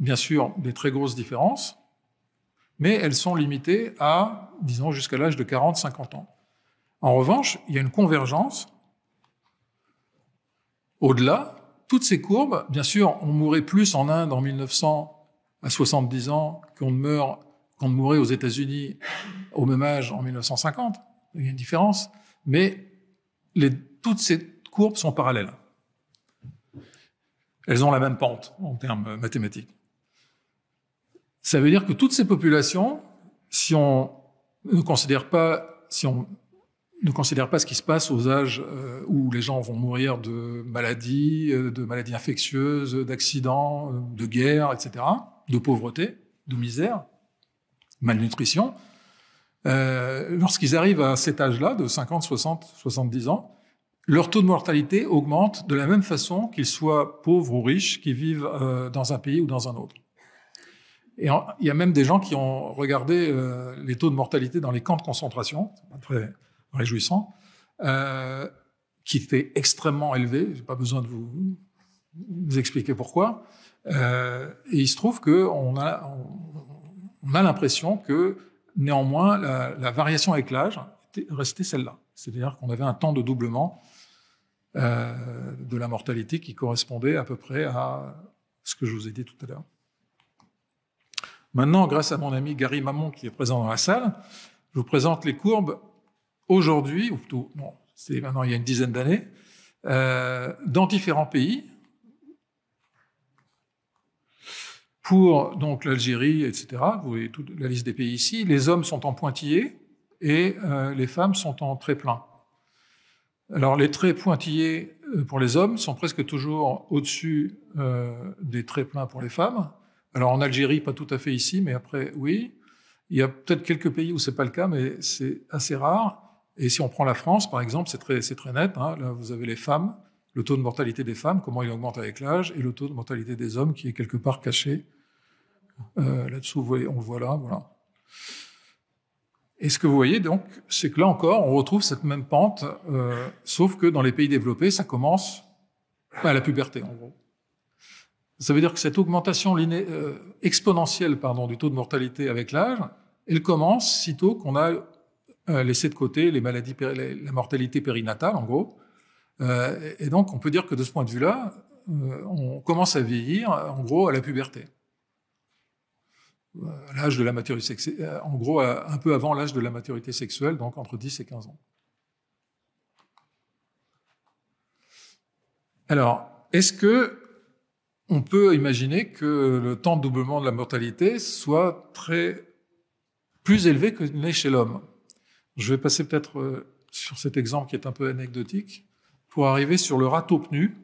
bien sûr des très grosses différences, mais elles sont limitées à, disons, jusqu'à l'âge de 40-50 ans. En revanche, il y a une convergence au-delà. Toutes ces courbes, bien sûr, on mourait plus en Inde en 1900 à 70 ans qu'on ne meurt, qu'on aux États-Unis au même âge en 1950. Il y a une différence. Mais les, toutes ces courbes sont parallèles. Elles ont la même pente en termes mathématiques. Ça veut dire que toutes ces populations, si on ne considère pas, si on ne considère pas ce qui se passe aux âges euh, où les gens vont mourir de maladies, euh, de maladies infectieuses, d'accidents, euh, de guerres, etc., de pauvreté, de misère, malnutrition, euh, lorsqu'ils arrivent à cet âge-là, de 50, 60, 70 ans, leur taux de mortalité augmente de la même façon qu'ils soient pauvres ou riches, qu'ils vivent euh, dans un pays ou dans un autre. Et il y a même des gens qui ont regardé euh, les taux de mortalité dans les camps de concentration, c'est très réjouissant, qui étaient extrêmement élevés. J'ai pas besoin de vous, expliquer pourquoi. et il se trouve qu'on a l'impression que Néanmoins, la, variation avec l'âge restée celle-là. C'est-à-dire qu'on avait un temps de doublement euh, de la mortalité qui correspondait à peu près à ce que je vous ai dit tout à l'heure. Maintenant, grâce à mon ami Gary Mamon qui est présent dans la salle, je vous présente les courbes aujourd'hui, ou plutôt, non, c'est maintenant il y a une dizaine d'années, euh, dans différents pays, pour donc l'Algérie, etc. Vous voyez toute la liste des pays ici. Les hommes sont en pointillés et euh, les femmes sont en très pleins. Alors les traits pointillés euh, pour les hommes sont presque toujours au-dessus euh, des traits pleins pour les femmes. Alors en Algérie, pas tout à fait ici, mais après, oui. Il y a peut-être quelques pays où c'est pas le cas, mais c'est assez rare. Et si on prend la France, par exemple, c'est très, net. Hein. Là, vous avez les femmes, le taux de mortalité des femmes, comment il augmente avec l'âge, et le taux de mortalité des hommes qui est quelque part caché euh, là-dessous, on le voit là, voilà. Et ce que vous voyez donc, c'est que là encore, on retrouve cette même pente, euh, sauf que dans les pays développés, ça commence à la puberté, en gros. Ça veut dire que cette augmentation euh, exponentielle pardon, du taux de mortalité avec l'âge, elle commence sitôt qu'on a laissé de côté les maladies, la mortalité périnatale, en gros. et donc, on peut dire que de ce point de vue-là, on commence à vieillir, en gros, à la puberté l'âge de la maturité sexuelle, euh, en gros, un peu avant l'âge de la maturité sexuelle, donc entre 10 et 15 ans. Alors, est-ce que on peut imaginer que le temps de doublement de la mortalité soit très plus élevé que n'est chez l'homme Je vais passer peut-être euh, sur cet exemple qui est un peu anecdotique pour arriver sur le rat nu,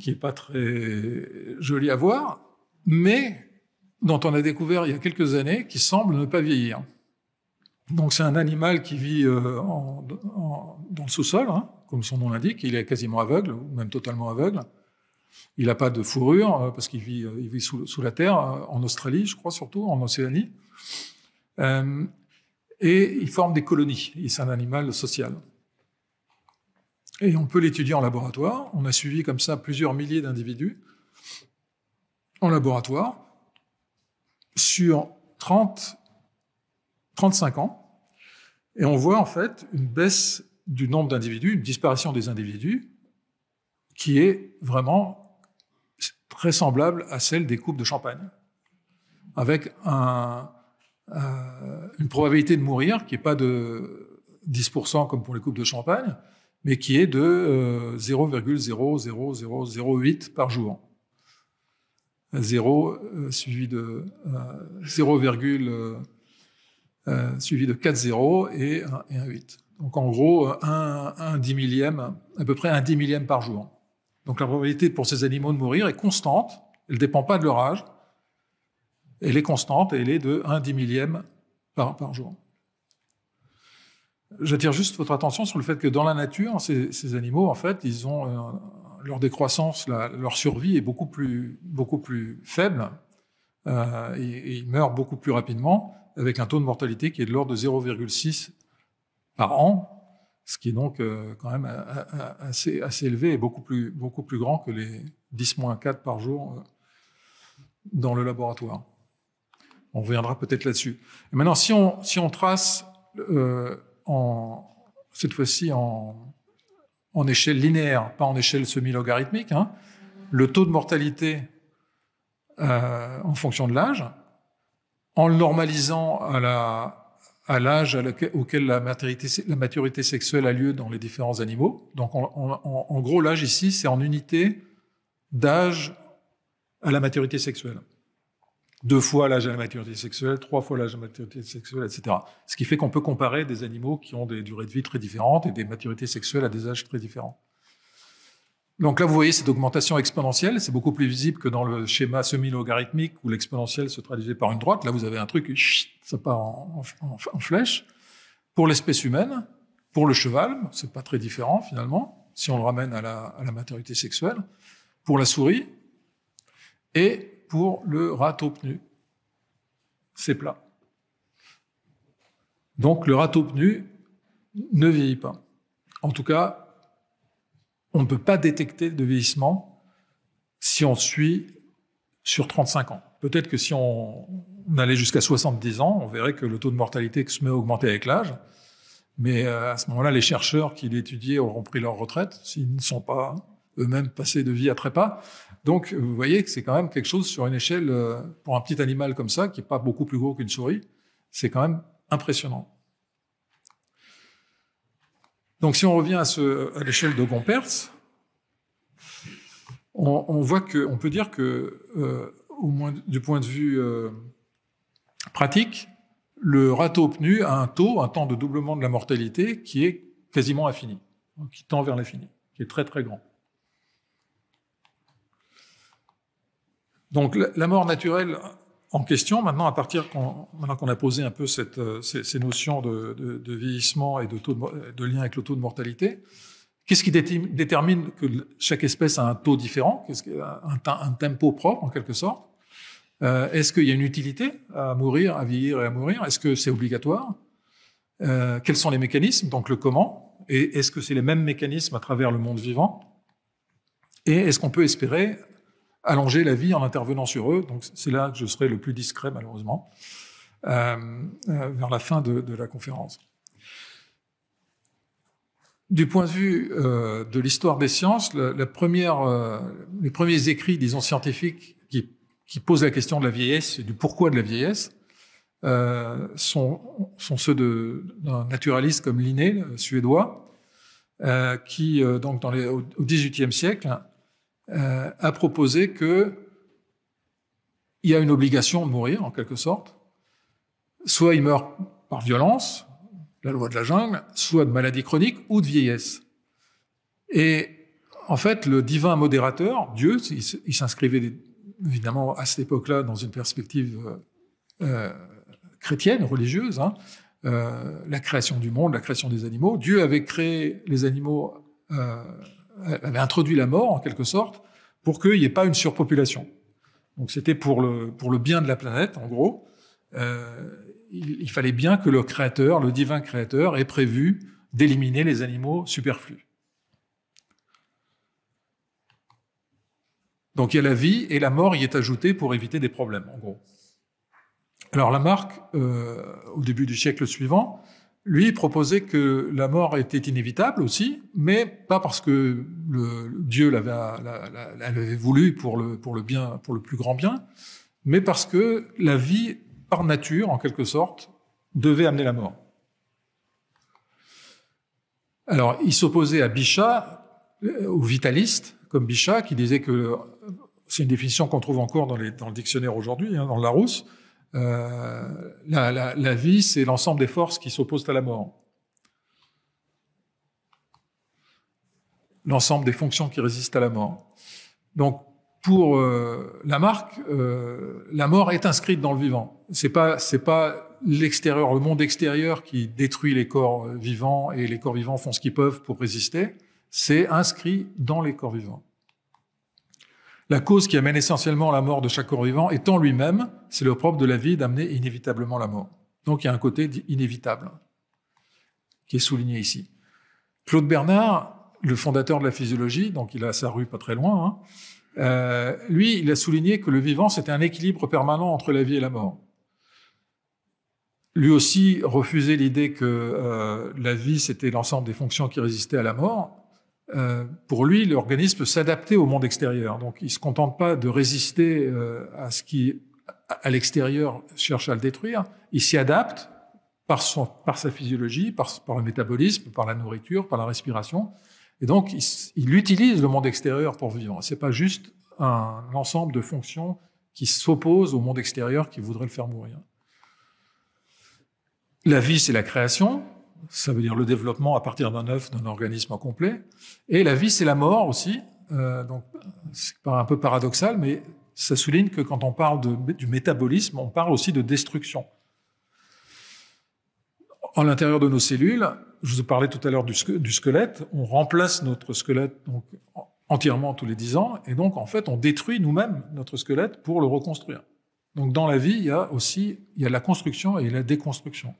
qui n'est pas très joli à voir, mais dont on a découvert il y a quelques années, qui semble ne pas vieillir. Donc c'est un animal qui vit euh, dans le sous-sol, hein, comme son nom l'indique. Il est quasiment aveugle, ou même totalement aveugle. Il n'a pas de fourrure, euh, parce qu'il euh, vit, sous, sous, la terre, en Australie, je crois surtout, en Océanie. et il forme des colonies. C'est un animal social. Et on peut l'étudier en laboratoire. On a suivi comme ça plusieurs milliers d'individus en laboratoire sur 30, 35 ans. Et on voit en fait une baisse du nombre d'individus, une disparition des individus, qui est vraiment très semblable à celle des coupes de champagne, avec euh, une probabilité de mourir qui n'est pas de 10% comme pour les coupes de champagne, mais qui est de euh, par jour. 0 euh, suivi de 0, euh, euh, suivi de 4 et 1, 8. Donc en gros, 1, 10 millième, à peu près 1 10 millième par jour. Donc la probabilité pour ces animaux de mourir est constante, elle ne dépend pas de leur âge, elle est constante et elle est de 1 10 millième par, jour. J'attire juste votre attention sur le fait que dans la nature, ces animaux, en fait, ils ont leur décroissance, leur survie est beaucoup plus, beaucoup plus faible euh, et, ils meurent beaucoup plus rapidement avec un taux de mortalité qui est de l'ordre de 0,6 par an, ce qui est donc euh, quand même euh, assez, assez élevé et beaucoup plus, beaucoup plus grand que les 10-4 par jour dans le laboratoire. On reviendra peut-être là-dessus. Maintenant, si on, si on trace en, cette fois-ci en, en échelle linéaire, pas en échelle semi-logarithmique, hein, le taux de mortalité euh, en fonction de l'âge, en le normalisant à l'âge auquel la maturité, la maturité, sexuelle a lieu dans les différents animaux. Donc, en gros, l'âge ici, c'est en unité d'âge à la maturité sexuelle deux fois l'âge de la maturité sexuelle, trois fois l'âge de la maturité sexuelle, etc. Ce qui fait qu'on peut comparer des animaux qui ont des durées de vie très différentes et des maturités sexuelles à des âges très différents. Donc là, vous voyez cette augmentation exponentielle, c'est beaucoup plus visible que dans le schéma semi-logarithmique où l'exponentielle se traduisait par une droite. Là, vous avez un truc, ça part en, flèche. Pour l'espèce humaine, pour le cheval, c'est pas très différent finalement, si on le ramène à la, à la maturité sexuelle. Pour la souris, et pour le râteau pneu. C'est plat. Donc le râteau pneu ne vieillit pas. En tout cas, on ne peut pas détecter de vieillissement si on suit sur 35 ans. Peut-être que si on, on allait jusqu'à 70 ans, on verrait que le taux de mortalité se met à augmenter avec l'âge. Mais euh, à ce moment-là, les chercheurs qui l'étudiaient auront pris leur retraite s'ils ne sont pas eux-mêmes passer de vie à trépas. Donc, vous voyez que c'est quand même quelque chose sur une échelle, euh, pour un petit animal comme ça, qui n'est pas beaucoup plus gros qu'une souris, c'est quand même impressionnant. Donc, si on revient à, à l'échelle de Gompertz, on, voit que, on peut dire que, euh, au moins du point de vue euh, pratique, le râteau obtenu a un taux, un temps de doublement de la mortalité qui est quasiment infini, qui tend vers l'infini, qui est très très grand. Donc la mort naturelle en question, maintenant, à partir qu'on, a posé un peu euh, ces, notions de, vieillissement et de, lien avec le taux de mortalité, qu'est-ce qui détermine que chaque espèce a un taux différent, un, tempo propre en quelque sorte euh, Est-ce qu'il y a une utilité à mourir, à vieillir et à mourir Est-ce que c'est obligatoire euh, Quels sont les mécanismes Donc le comment Et est-ce que c'est les mêmes mécanismes à travers le monde vivant Et est-ce qu'on peut espérer allonger la vie en intervenant sur eux. Donc c'est là que je serai le plus discret malheureusement, euh, euh, vers la fin de, la conférence. Du point de vue euh, de l'histoire des sciences, les premiers écrits, disons, scientifiques qui, posent la question de la vieillesse et du pourquoi de la vieillesse sont, ceux d'un naturaliste comme Linné, suédois, qui, donc au XVIIIe siècle, euh, a proposé que y a une obligation de mourir, en quelque sorte. Soit il meurt par violence, la loi de la jungle, soit de maladie chronique ou de vieillesse. Et en fait, le divin modérateur, Dieu, il s'inscrivait évidemment à cette époque-là dans une perspective euh, euh, chrétienne, religieuse, hein, la création du monde, la création des animaux. Dieu avait créé les animaux avait introduit la mort, en quelque sorte, pour qu'il n'y ait pas une surpopulation. Donc c'était pour le, pour le bien de la planète, en gros. Euh, il, fallait bien que le créateur, le divin créateur, ait prévu d'éliminer les animaux superflus. Donc il y a la vie et la mort y est ajoutée pour éviter des problèmes, en gros. Alors la marque euh, au début du siècle suivant, lui proposait que la mort était inévitable aussi, mais pas parce que Dieu l'avait, l'avait voulu pour le, pour le bien, pour le plus grand bien, mais parce que la vie, par nature, en quelque sorte, devait amener la mort. Alors, il s'opposait à Bichat, euh, aux vitalistes, comme Bichat, qui disait que euh, c'est une définition qu'on trouve encore dans, les, dans le dictionnaire aujourd'hui, hein, dans le Larousse, euh, la, vie, c'est l'ensemble des forces qui s'opposent à la mort. L'ensemble des fonctions qui résistent à la mort. Donc, pour euh, Lamarck, euh, la mort est inscrite dans le vivant. C'est pas, c'est pas l'extérieur, le monde extérieur qui détruit les corps euh, vivants et les corps vivants font ce qu'ils peuvent pour résister. C'est inscrit dans les corps vivants. La cause qui amène essentiellement la mort de chaque corps vivant étant lui-même, c'est le propre de la vie d'amener inévitablement la mort. Donc il y a un côté inévitable qui est souligné ici. Claude Bernard, le fondateur de la physiologie, donc il a sa rue pas très loin, hein, euh, lui, il a souligné que le vivant, c'était un équilibre permanent entre la vie et la mort. Lui aussi refusait l'idée que euh, la vie, c'était l'ensemble des fonctions qui résistaient à la mort. Euh, pour lui, l'organisme peut s'adapter au monde extérieur. Donc, il ne se contente pas de résister euh, à ce qui, à l'extérieur, cherche à le détruire. Il s'y adapte par, son, par sa physiologie, par, le métabolisme, par la nourriture, par la respiration. Et donc, il, utilise le monde extérieur pour vivre. Ce n'est pas juste un, un ensemble de fonctions qui s'opposent au monde extérieur qui voudrait le faire mourir. La vie, c'est la création ça veut dire le développement à partir d'un œuf d'un organisme complet. Et la vie, c'est la mort aussi. Euh, donc, c'est un peu paradoxal, mais ça souligne que quand on parle du métabolisme, on parle aussi de destruction. À l'intérieur de nos cellules, je vous ai parlé tout à l'heure du, squelette, on remplace notre squelette donc, entièrement tous les 10 ans, et donc en fait on détruit nous-mêmes notre squelette pour le reconstruire. Donc dans la vie, il y a aussi il y a la construction et la déconstruction.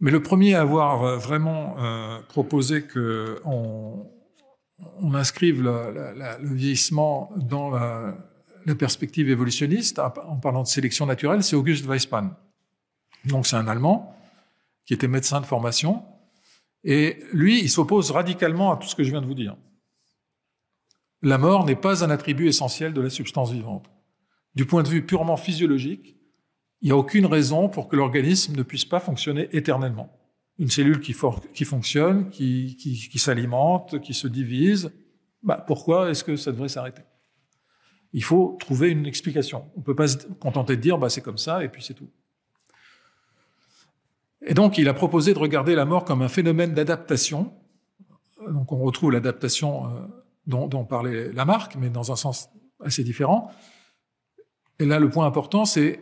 Mais le premier à avoir euh, vraiment euh, proposé qu'on on inscrive le vieillissement dans la, perspective évolutionniste, en parlant de sélection naturelle, c'est August Weismann. Donc c'est un Allemand qui était médecin de formation, et lui, il s'oppose radicalement à tout ce que je viens de vous dire. La mort n'est pas un attribut essentiel de la substance vivante. Du point de vue purement physiologique, il n'y a aucune raison pour que l'organisme ne puisse pas fonctionner éternellement. Une cellule qui, fonctionne, qui, s'alimente, qui se divise, bah, pourquoi est-ce que ça devrait s'arrêter Il faut trouver une explication. On ne peut pas se contenter de dire bah, c'est comme ça et puis c'est tout. Et donc il a proposé de regarder la mort comme un phénomène d'adaptation. Donc on retrouve l'adaptation euh, dont, dont parlait Lamarck, mais dans un sens assez différent. Et là le point important c'est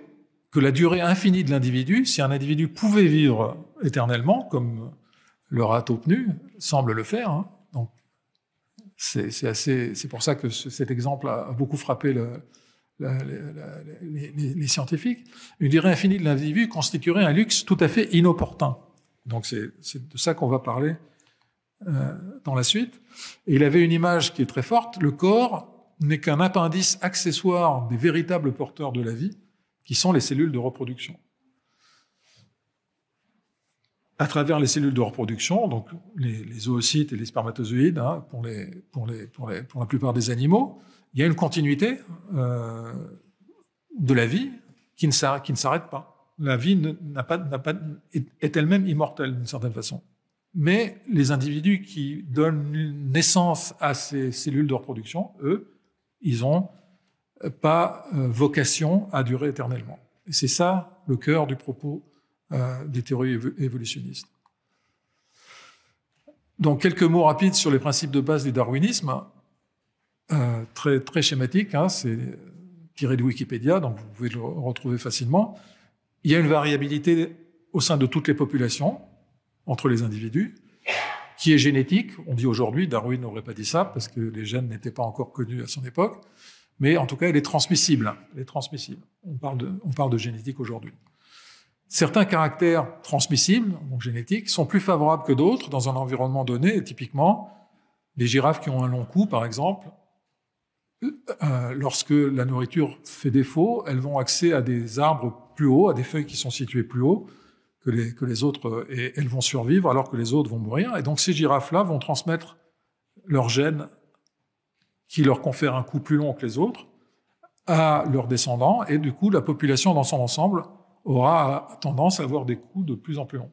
que la durée infinie de l'individu, si un individu pouvait vivre éternellement, comme le rat tenu, semble le faire, hein. donc c'est pour ça que cet exemple a, beaucoup frappé les, scientifiques, une durée infinie de l'individu constituerait un luxe tout à fait inopportun. Donc c'est de ça qu'on va parler euh, dans la suite. il avait une image qui est très forte, le corps n'est qu'un appendice accessoire des véritables porteurs de la vie, qui sont les cellules de reproduction. À travers les cellules de reproduction, donc les, zoocytes oocytes et les spermatozoïdes, hein, pour, la plupart des animaux, il y a une continuité euh, de la vie qui ne s'arrête pas. La vie pas, est elle-même immortelle d'une certaine façon. Mais les individus qui donnent naissance à ces cellules de reproduction, eux, ils ont pas euh, vocation à durer éternellement. Et c'est ça le cœur du propos euh, des théories évolutionnistes. Donc quelques mots rapides sur les principes de base du darwinisme, hein. euh, très, très schématique, hein, c'est tiré de Wikipédia, donc vous pouvez le retrouver facilement. Il y a une variabilité au sein de toutes les populations, entre les individus, qui est génétique. On dit aujourd'hui, Darwin n'aurait pas dit ça, parce que les gènes n'étaient pas encore connus à son époque mais en tout cas, elle est transmissible. Elle est transmissible. On parle de, on parle de génétique aujourd'hui. Certains caractères transmissibles, donc génétiques, sont plus favorables que d'autres dans un environnement donné. Et typiquement, les girafes qui ont un long cou, par exemple, euh, lorsque la nourriture fait défaut, elles vont accéder à des arbres plus hauts, à des feuilles qui sont situées plus haut que les, que les autres, et elles vont survivre alors que les autres vont mourir. Et donc ces girafes-là vont transmettre leurs gènes qui leur confère un coup plus long que les autres à leurs descendants, et du coup, la population dans son ensemble aura tendance à avoir des coûts de plus en plus longs.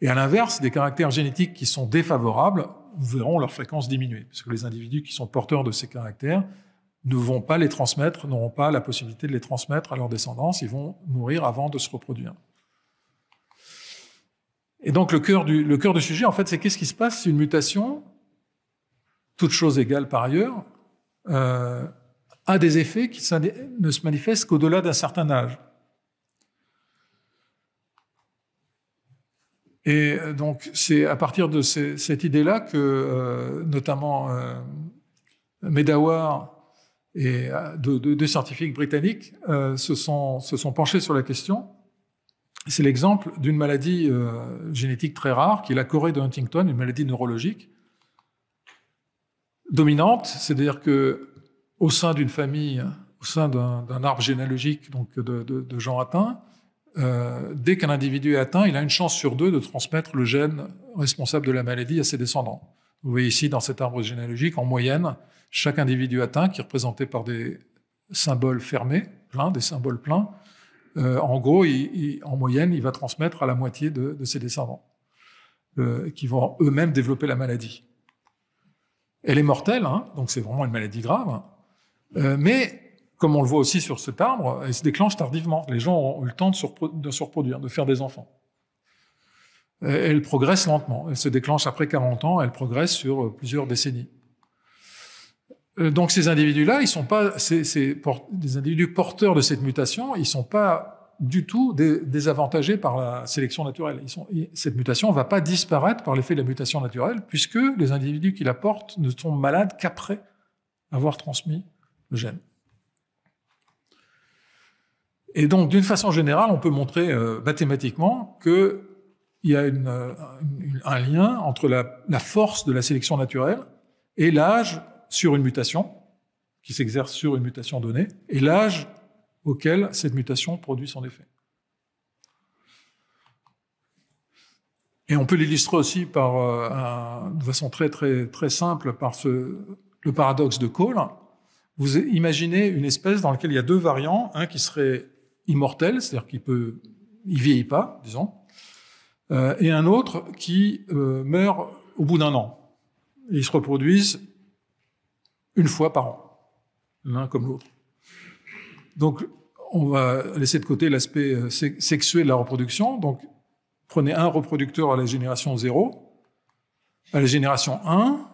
Et à l'inverse, des caractères génétiques qui sont défavorables verront leur fréquence diminuer, parce que les individus qui sont porteurs de ces caractères ne vont pas les transmettre, n'auront pas la possibilité de les transmettre à leurs descendants, ils vont mourir avant de se reproduire. Et donc le cœur du, le cœur du sujet, en fait, c'est qu'est-ce qui se passe si une mutation toute choses égale par ailleurs, euh, a des effets qui ne se manifestent qu'au-delà d'un certain âge. Et euh, donc, c'est à partir de cette idée-là que, euh, notamment, Medawar et deux, scientifiques britanniques se, sont, se, sont, penchés sur la question. C'est l'exemple d'une maladie génétique très rare, qui est la Corée de Huntington, une maladie neurologique, dominante, c'est-à-dire que au sein d'une famille, au sein d'un arbre généalogique donc de, gens atteints, euh, dès qu'un individu est atteint, il a une chance sur deux de transmettre le gène responsable de la maladie à ses descendants. Vous voyez ici dans cet arbre généalogique, en moyenne, chaque individu atteint, qui est représenté par des symboles fermés, pleins, des symboles pleins, euh, en gros, en moyenne, il va transmettre à la moitié de, ses descendants, euh, qui vont eux-mêmes développer la maladie. Elle est mortelle, hein, donc c'est vraiment une maladie grave. Euh, mais comme on le voit aussi sur cet arbre, elle se déclenche tardivement. Les gens ont eu le temps de, se reproduire, de faire des enfants. Euh, elle progresse lentement. Elle se déclenche après 40 ans, elle progresse sur euh, plusieurs décennies. donc ces individus-là, ils sont pas, ces des individus porteurs de cette mutation, ils ne sont pas du tout désavantagés par la sélection naturelle. cette mutation ne va pas disparaître par l'effet de la mutation naturelle, puisque les individus qui la portent ne sont malades qu'après avoir transmis le gène. Et donc, d'une façon générale, on peut montrer euh, mathématiquement qu'il y a un lien entre la force de la sélection naturelle et l'âge sur une mutation, qui s'exerce sur une mutation donnée, et l'âge auquel cette mutation produit son effet. Et on peut l'illustrer aussi par, euh, de façon très, très, très simple par le paradoxe de Cole. Vous imaginez une espèce dans laquelle il y a deux variants, un qui serait immortel, c'est-à-dire qu'il peut, il vieillit pas, disons, euh, et un autre qui euh, meurt au bout d'un an. ils se reproduisent une fois par an, l'un comme l'autre. Donc, on va laisser de côté l'aspect euh, sexué de la reproduction. Donc, prenez un reproducteur à la génération 0, à la génération 1,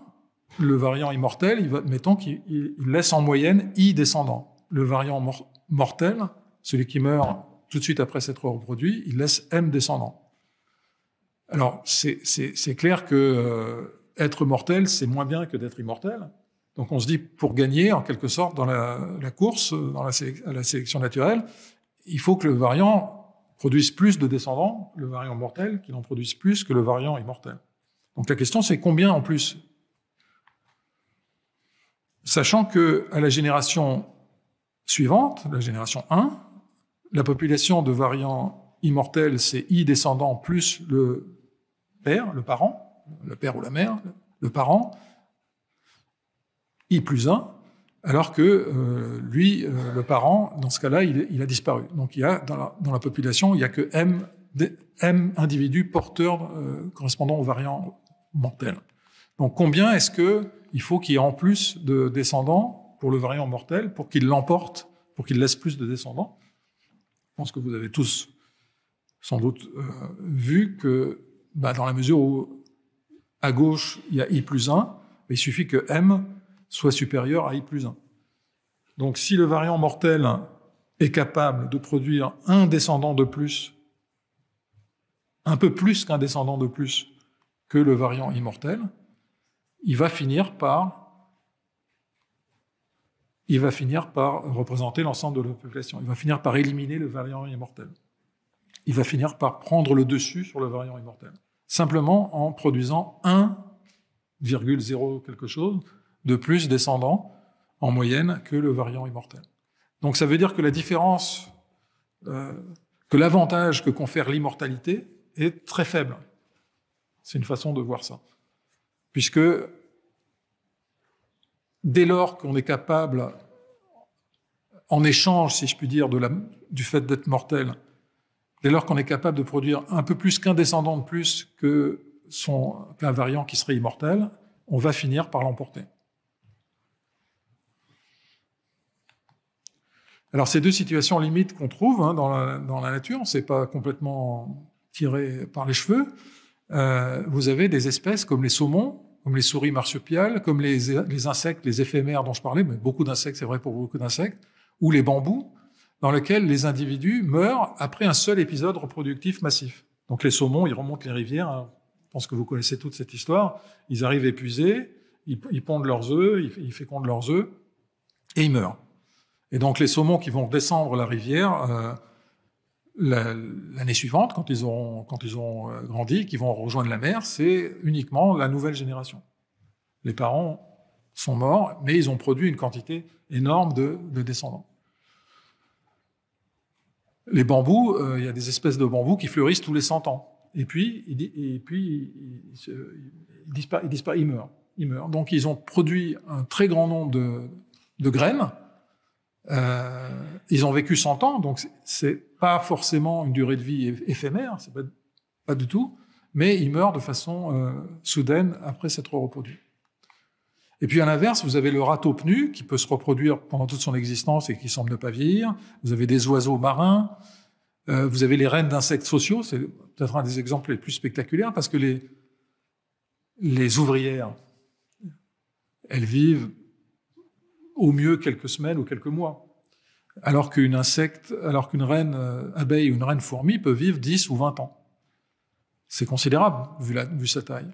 le variant immortel, il va, mettons qu'il laisse en moyenne i descendants. Le variant mortel, celui qui meurt tout de suite après s'être reproduit, il laisse m descendants. Alors, c'est clair que euh, être mortel, c'est moins bien que d'être immortel. Donc on se dit, pour gagner en quelque sorte dans la, course, euh, dans la, à la sélection naturelle, il faut que le variant produise plus de descendants, le variant mortel, qu'il en produise plus que le variant immortel. Donc la question c'est combien en plus Sachant que à la génération suivante, la génération 1, la population de variants immortels, c'est i descendants plus le père, le parent, le père ou la mère, le parent, I plus 1, alors que euh, lui, euh, le parent, dans ce cas-là, il, a disparu. Donc il y a, dans la, population, il n'y a que M, M individus porteurs euh, correspondant aux variants mortel. Donc combien est-ce qu'il faut qu'il y ait en plus de descendants pour le variant mortel, pour qu'il l'emporte, pour qu'il laisse plus de descendants Je pense que vous avez tous sans doute vu que bah, dans la mesure où à gauche, il y a I plus 1, il suffit que M soit supérieur à I plus 1. Donc si le variant mortel est capable de produire un descendant de plus, un peu plus qu'un descendant de plus que le variant immortel, il va finir par il va finir par représenter l'ensemble de la population. Il va finir par éliminer le variant immortel. Il va finir par prendre le dessus sur le variant immortel. Simplement en produisant 1,0 quelque chose de plus descendant en moyenne que le variant immortel. Donc ça veut dire que la différence, euh, que l'avantage que confère l'immortalité est très faible. C'est une façon de voir ça. Puisque dès lors qu'on est capable, en échange, si je puis dire, du fait d'être mortel, dès lors qu'on est capable de produire un peu plus qu'un descendant de plus que son, qu'un variant qui serait immortel, on va finir par l'emporter. Alors, ces deux situations limites qu'on trouve hein, dans, la, nature, on nature, c'est pas complètement tiré par les cheveux. Euh, vous avez des espèces comme les saumons, comme les souris marsupiales, comme les, insectes, les éphémères dont je parlais, mais beaucoup d'insectes, c'est vrai pour beaucoup d'insectes, ou les bambous, dans lesquels les individus meurent après un seul épisode reproductif massif. Donc les saumons, ils remontent les rivières, hein. je pense que vous connaissez toute cette histoire, ils arrivent épuisés, ils, pondent leurs œufs, ils, ils fécondent leurs œufs, et ils meurent. Et donc les saumons qui vont descendre la rivière euh, l'année suivante, quand ils, auront, quand ils ont euh, grandi, qui vont rejoindre la mer, c'est uniquement la nouvelle génération. Les parents sont morts, mais ils ont produit une quantité énorme de, descendants. Les bambous, euh, il y a des espèces de bambous qui fleurissent tous les 100 ans. Et puis, ils, et puis, ils, ils, ils, ils meurent. Donc, ils ont produit un très grand nombre de, de graines euh, ils ont vécu 100 ans, donc c'est pas forcément une durée de vie éphémère, c'est pas, pas du tout, mais ils meurent de façon euh, soudaine après s'être reproduits. Et puis à l'inverse, vous avez le râteau pnu qui peut se reproduire pendant toute son existence et qui semble ne pas vieillir. Vous avez des oiseaux marins. Euh, vous avez les reines d'insectes sociaux. C'est peut-être un des exemples les plus spectaculaires parce que les, les ouvrières, elles vivent au mieux quelques semaines ou quelques mois. Alors qu'une insecte, alors qu'une reine euh, abeille ou une reine fourmi peut vivre 10 ou 20 ans. C'est considérable, vu, la, vu, sa taille.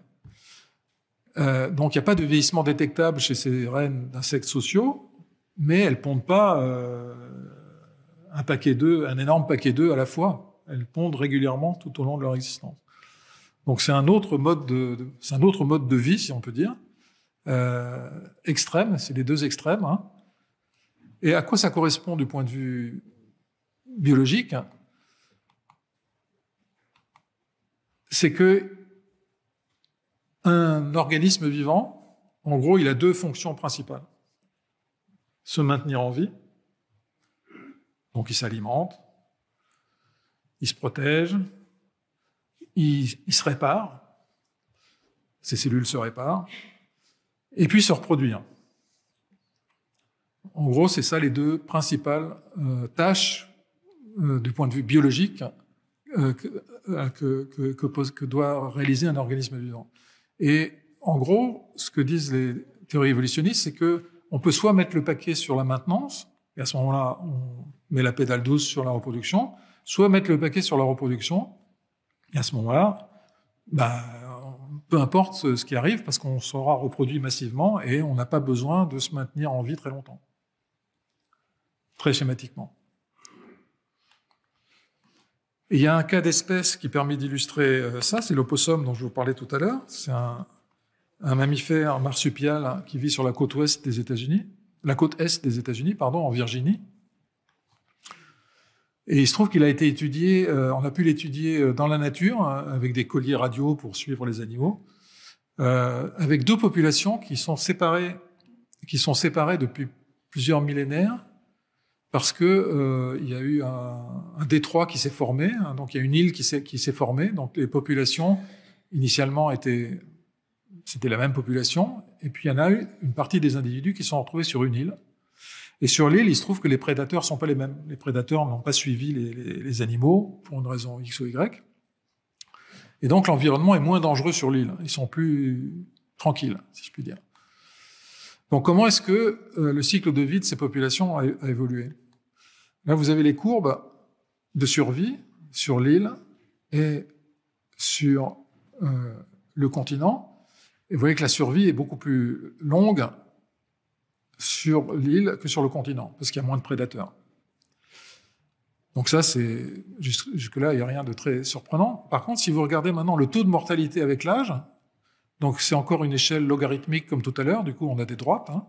Euh, donc il n'y a pas de vieillissement détectable chez ces reines d'insectes sociaux, mais elles ne pondent pas euh, un paquet d'œufs, un énorme paquet d'œufs à la fois. Elles pondent régulièrement tout au long de leur existence. Donc c'est un autre mode de, c'est un autre mode de vie, si on peut dire. Euh, extrême, extrêmes, c'est les deux extrêmes. Hein. Et à quoi ça correspond du point de vue biologique C'est que un organisme vivant, en gros, il a deux fonctions principales. Se maintenir en vie, donc il s'alimente, il se protège, il, il se répare, ses cellules se réparent, et puis se reproduire. En gros, c'est ça les deux principales euh, tâches euh, du point de vue biologique euh, que, que, doit réaliser un organisme vivant. Et en gros, ce que disent les théories évolutionnistes, c'est que on peut soit mettre le paquet sur la maintenance, et à ce moment-là, on met la pédale douce sur la reproduction, soit mettre le paquet sur la reproduction, et à ce moment-là, bah, peu importe ce, qui arrive, parce qu'on sera reproduit massivement et on n'a pas besoin de se maintenir en vie très longtemps. Très schématiquement. il y a un cas d'espèce qui permet d'illustrer euh, ça, c'est l'opossum dont je vous parlais tout à l'heure. C'est un, un, mammifère marsupial hein, qui vit sur la côte ouest des États-Unis, la côte est des États-Unis, pardon, en Virginie. Et il se trouve qu'il a été étudié, euh, on a pu l'étudier euh, dans la nature, hein, avec des colliers radio pour suivre les animaux, euh, avec deux populations qui sont séparées, qui sont séparées depuis plusieurs millénaires, parce que euh, il y a eu un, un détroit qui s'est formé, hein, donc il y a une île qui s'est formée, donc les populations initialement étaient c'était la même population, et puis il y en a eu une partie des individus qui sont retrouvés sur une île, et sur l'île, il se trouve que les prédateurs sont pas les mêmes. Les prédateurs n'ont pas suivi les, animaux pour une raison X ou Y. Et donc l'environnement est moins dangereux sur l'île. Ils sont plus tranquilles, si je puis dire. Donc comment est-ce que euh, le cycle de vie de ces populations a, évolué Là, vous avez les courbes de survie sur l'île et sur euh, le continent. Et vous voyez que la survie est beaucoup plus longue sur l'île que sur le continent, parce qu'il y a moins de prédateurs. Donc ça, c'est jusque-là, il n'y a rien de très surprenant. Par contre, si vous regardez maintenant le taux de mortalité avec l'âge, donc c'est encore une échelle logarithmique comme tout à l'heure, du coup on a des droites. Hein.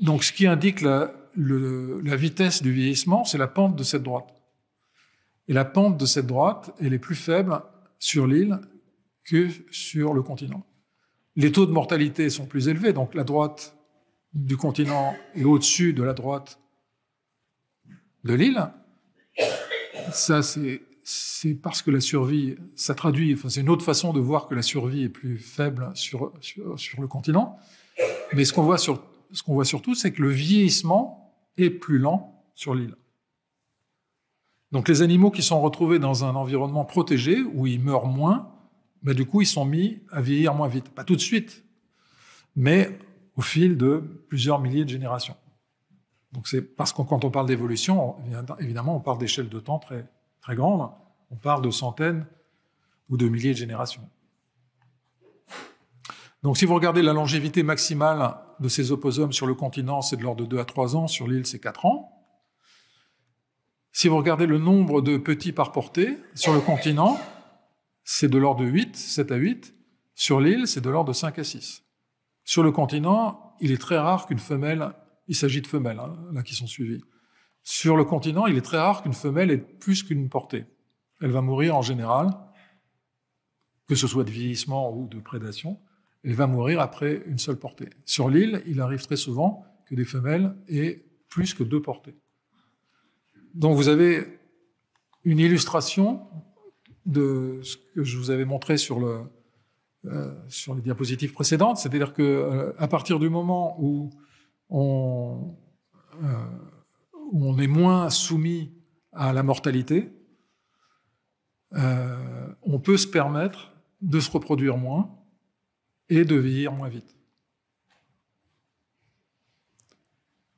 Donc ce qui indique la, la vitesse du vieillissement, c'est la pente de cette droite. Et la pente de cette droite, elle est plus faible sur l'île que sur le continent. Les taux de mortalité sont plus élevés, donc la droite du continent et au-dessus de la droite de l'île, ça c'est parce que la survie, ça traduit, enfin, c'est une autre façon de voir que la survie est plus faible sur, sur, le continent. Mais ce qu'on voit, sur, ce qu'on voit surtout, c'est que le vieillissement est plus lent sur l'île. Donc les animaux qui sont retrouvés dans un environnement protégé, où ils meurent moins, mais bah, du coup, ils sont mis à vieillir moins vite. Pas tout de suite, mais au fil de plusieurs milliers de générations. Donc c'est parce que quand on parle d'évolution, évidemment, on parle d'échelles de temps très, très grandes. On parle de centaines ou de milliers de générations. Donc si vous regardez la longévité maximale de ces oposomes sur le continent, c'est de l'ordre de 2 à 3 ans, sur l'île c'est 4 ans. Si vous regardez le nombre de petits par portée sur le continent, c'est de l'ordre de 8, 7 à 8, sur l'île c'est de l'ordre de 5 à 6. Sur le continent, il est très rare qu'une femelle, il s'agit de femelles hein, là qui sont suivies, sur le continent, il est très rare qu'une femelle ait plus qu'une portée. Elle va mourir en général, que ce soit de vieillissement ou de prédation, elle va mourir après une seule portée. Sur l'île, il arrive très souvent que des femelles aient plus que deux portées. Donc vous avez une illustration de ce que je vous avais montré sur le, euh, sur les diapositives précédentes, c'est-à-dire que euh, à partir du moment euh, où on, est moins soumis à la mortalité, on peut se permettre de se reproduire moins et de vieillir moins vite.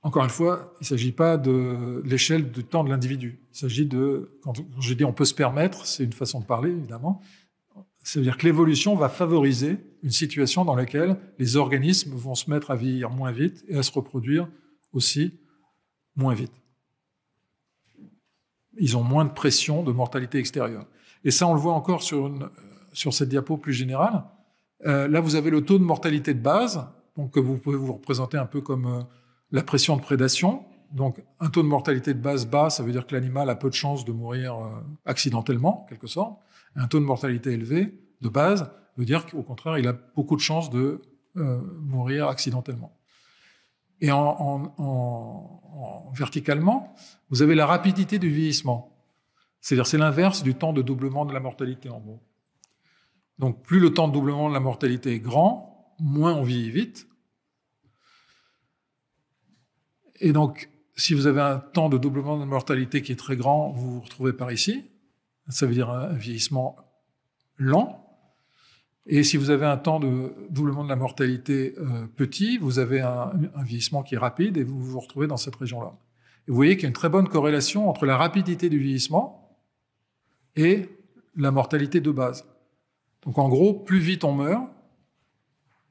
Encore une fois, il ne s'agit pas de l'échelle du temps de l'individu. Il s'agit de, quand je dis on peut se permettre, c'est une façon de parler évidemment, cest à dire que l'évolution va favoriser une situation dans laquelle les organismes vont se mettre à vieillir moins vite et à se reproduire aussi moins vite. Ils ont moins de pression de mortalité extérieure. Et ça, on le voit encore sur, euh, cette diapo plus générale. Euh, là, vous avez le taux de mortalité de base, donc que vous pouvez vous représenter un peu comme euh, la pression de prédation. Donc, un taux de mortalité de base bas, ça veut dire que l'animal a peu de chances de mourir accidentellement, en quelque sorte. Un taux de mortalité élevé, de base, veut dire qu'au contraire, il a beaucoup de chances de euh, mourir accidentellement. Et en, verticalement, vous avez la rapidité du vieillissement. C'est-à-dire, c'est l'inverse du temps de doublement de la mortalité, en gros. Donc, plus le temps de doublement de la mortalité est grand, moins on vieillit vite. Et donc, si vous avez un temps de doublement de la mortalité qui est très grand, vous vous retrouvez par ici ça veut dire euh, un vieillissement lent. Et si vous avez un temps de doublement de la mortalité euh, petit, vous avez un, un, vieillissement qui est rapide et vous vous retrouvez dans cette région-là. Vous voyez qu'il y a une très bonne corrélation entre la rapidité du vieillissement et la mortalité de base. Donc en gros, plus vite on meurt,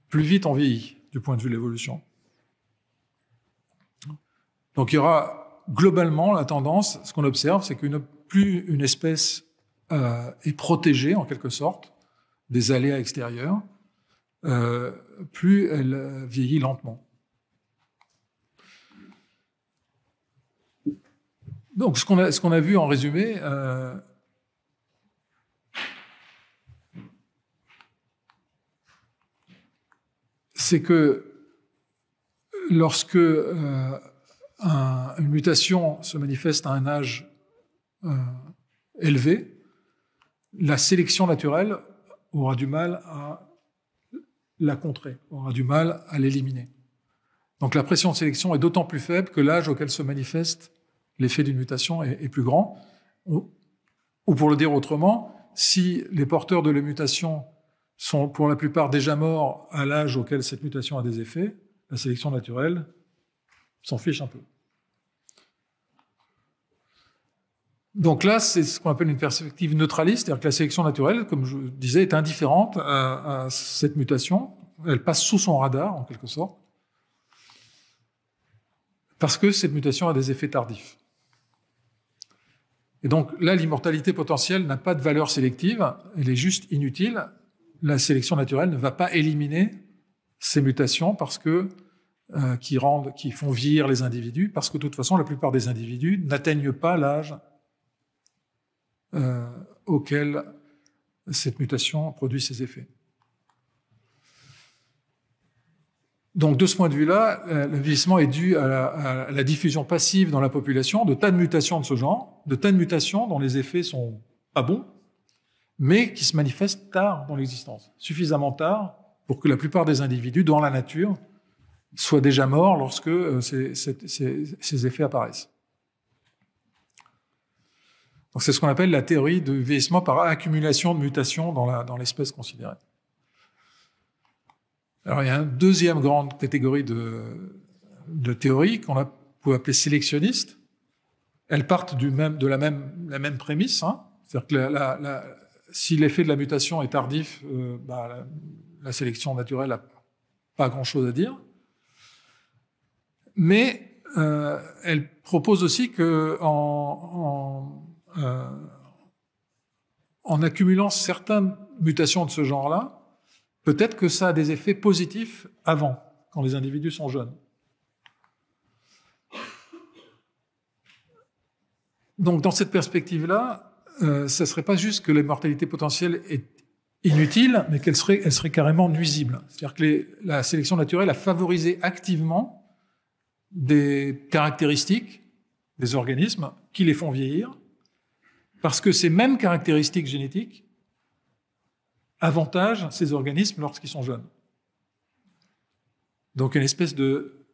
plus vite on vieillit du point de vue de l'évolution. Donc il y aura globalement la tendance, ce qu'on observe, c'est qu'une plus une espèce euh, est protégée, en quelque sorte, des aléas extérieurs, euh, plus elle euh, vieillit lentement. Donc, ce qu'on a, a, vu en résumé, c'est que lorsque une mutation se manifeste à un âge euh, élevé, la sélection naturelle aura du mal à la contrer, aura du mal à l'éliminer. Donc la pression de sélection est d'autant plus faible que l'âge auquel se manifeste l'effet d'une mutation est, plus grand. ou, pour le dire autrement, si les porteurs de la mutation sont pour la plupart déjà morts à l'âge auquel cette mutation a des effets, la sélection naturelle s'en fiche un peu. Donc là, c'est ce qu'on appelle une perspective neutraliste, c'est-à-dire que la sélection naturelle, comme je disais, est indifférente à, cette mutation. Elle passe sous son radar, en quelque sorte, parce que cette mutation a des effets tardifs. Et donc là, l'immortalité potentielle n'a pas de valeur sélective, elle est juste inutile. La sélection naturelle ne va pas éliminer ces mutations parce que euh, qui rendent, qui font vieillir les individus, parce que de toute façon, la plupart des individus n'atteignent pas l'âge auxquelles euh, auquel cette mutation produit ses effets. Donc, de ce point de vue-là, euh, le vieillissement est dû à la, diffusion passive dans la population de tas de mutations de ce genre, de tas de mutations dont les effets sont pas bons, mais qui se manifestent tard dans l'existence, suffisamment tard pour que la plupart des individus dans la nature soient déjà morts lorsque euh, ces effets apparaissent c'est ce qu'on appelle la théorie de vieillissement par accumulation de mutations dans l'espèce dans considérée. Alors il y a une deuxième grande catégorie de, théories qu'on peut appeler sélectionnistes. Elles partent du même, de la même, la même prémisse, hein. c'est-à-dire que si l'effet de la mutation est tardif, euh, bah, la, sélection naturelle n'a pas grand-chose à dire. Mais euh, elle propose aussi que en euh, en accumulant certaines mutations de ce genre-là, peut-être que ça a des effets positifs avant, quand les individus sont jeunes. Donc dans cette perspective-là, ce euh, ne serait pas juste que la mortalité potentielle est inutile, mais qu'elle serait, serait carrément nuisible. C'est-à-dire que la sélection naturelle a favorisé activement des caractéristiques des organismes qui les font vieillir, parce que ces mêmes caractéristiques génétiques avantagent ces organismes lorsqu'ils sont jeunes. Donc une espèce de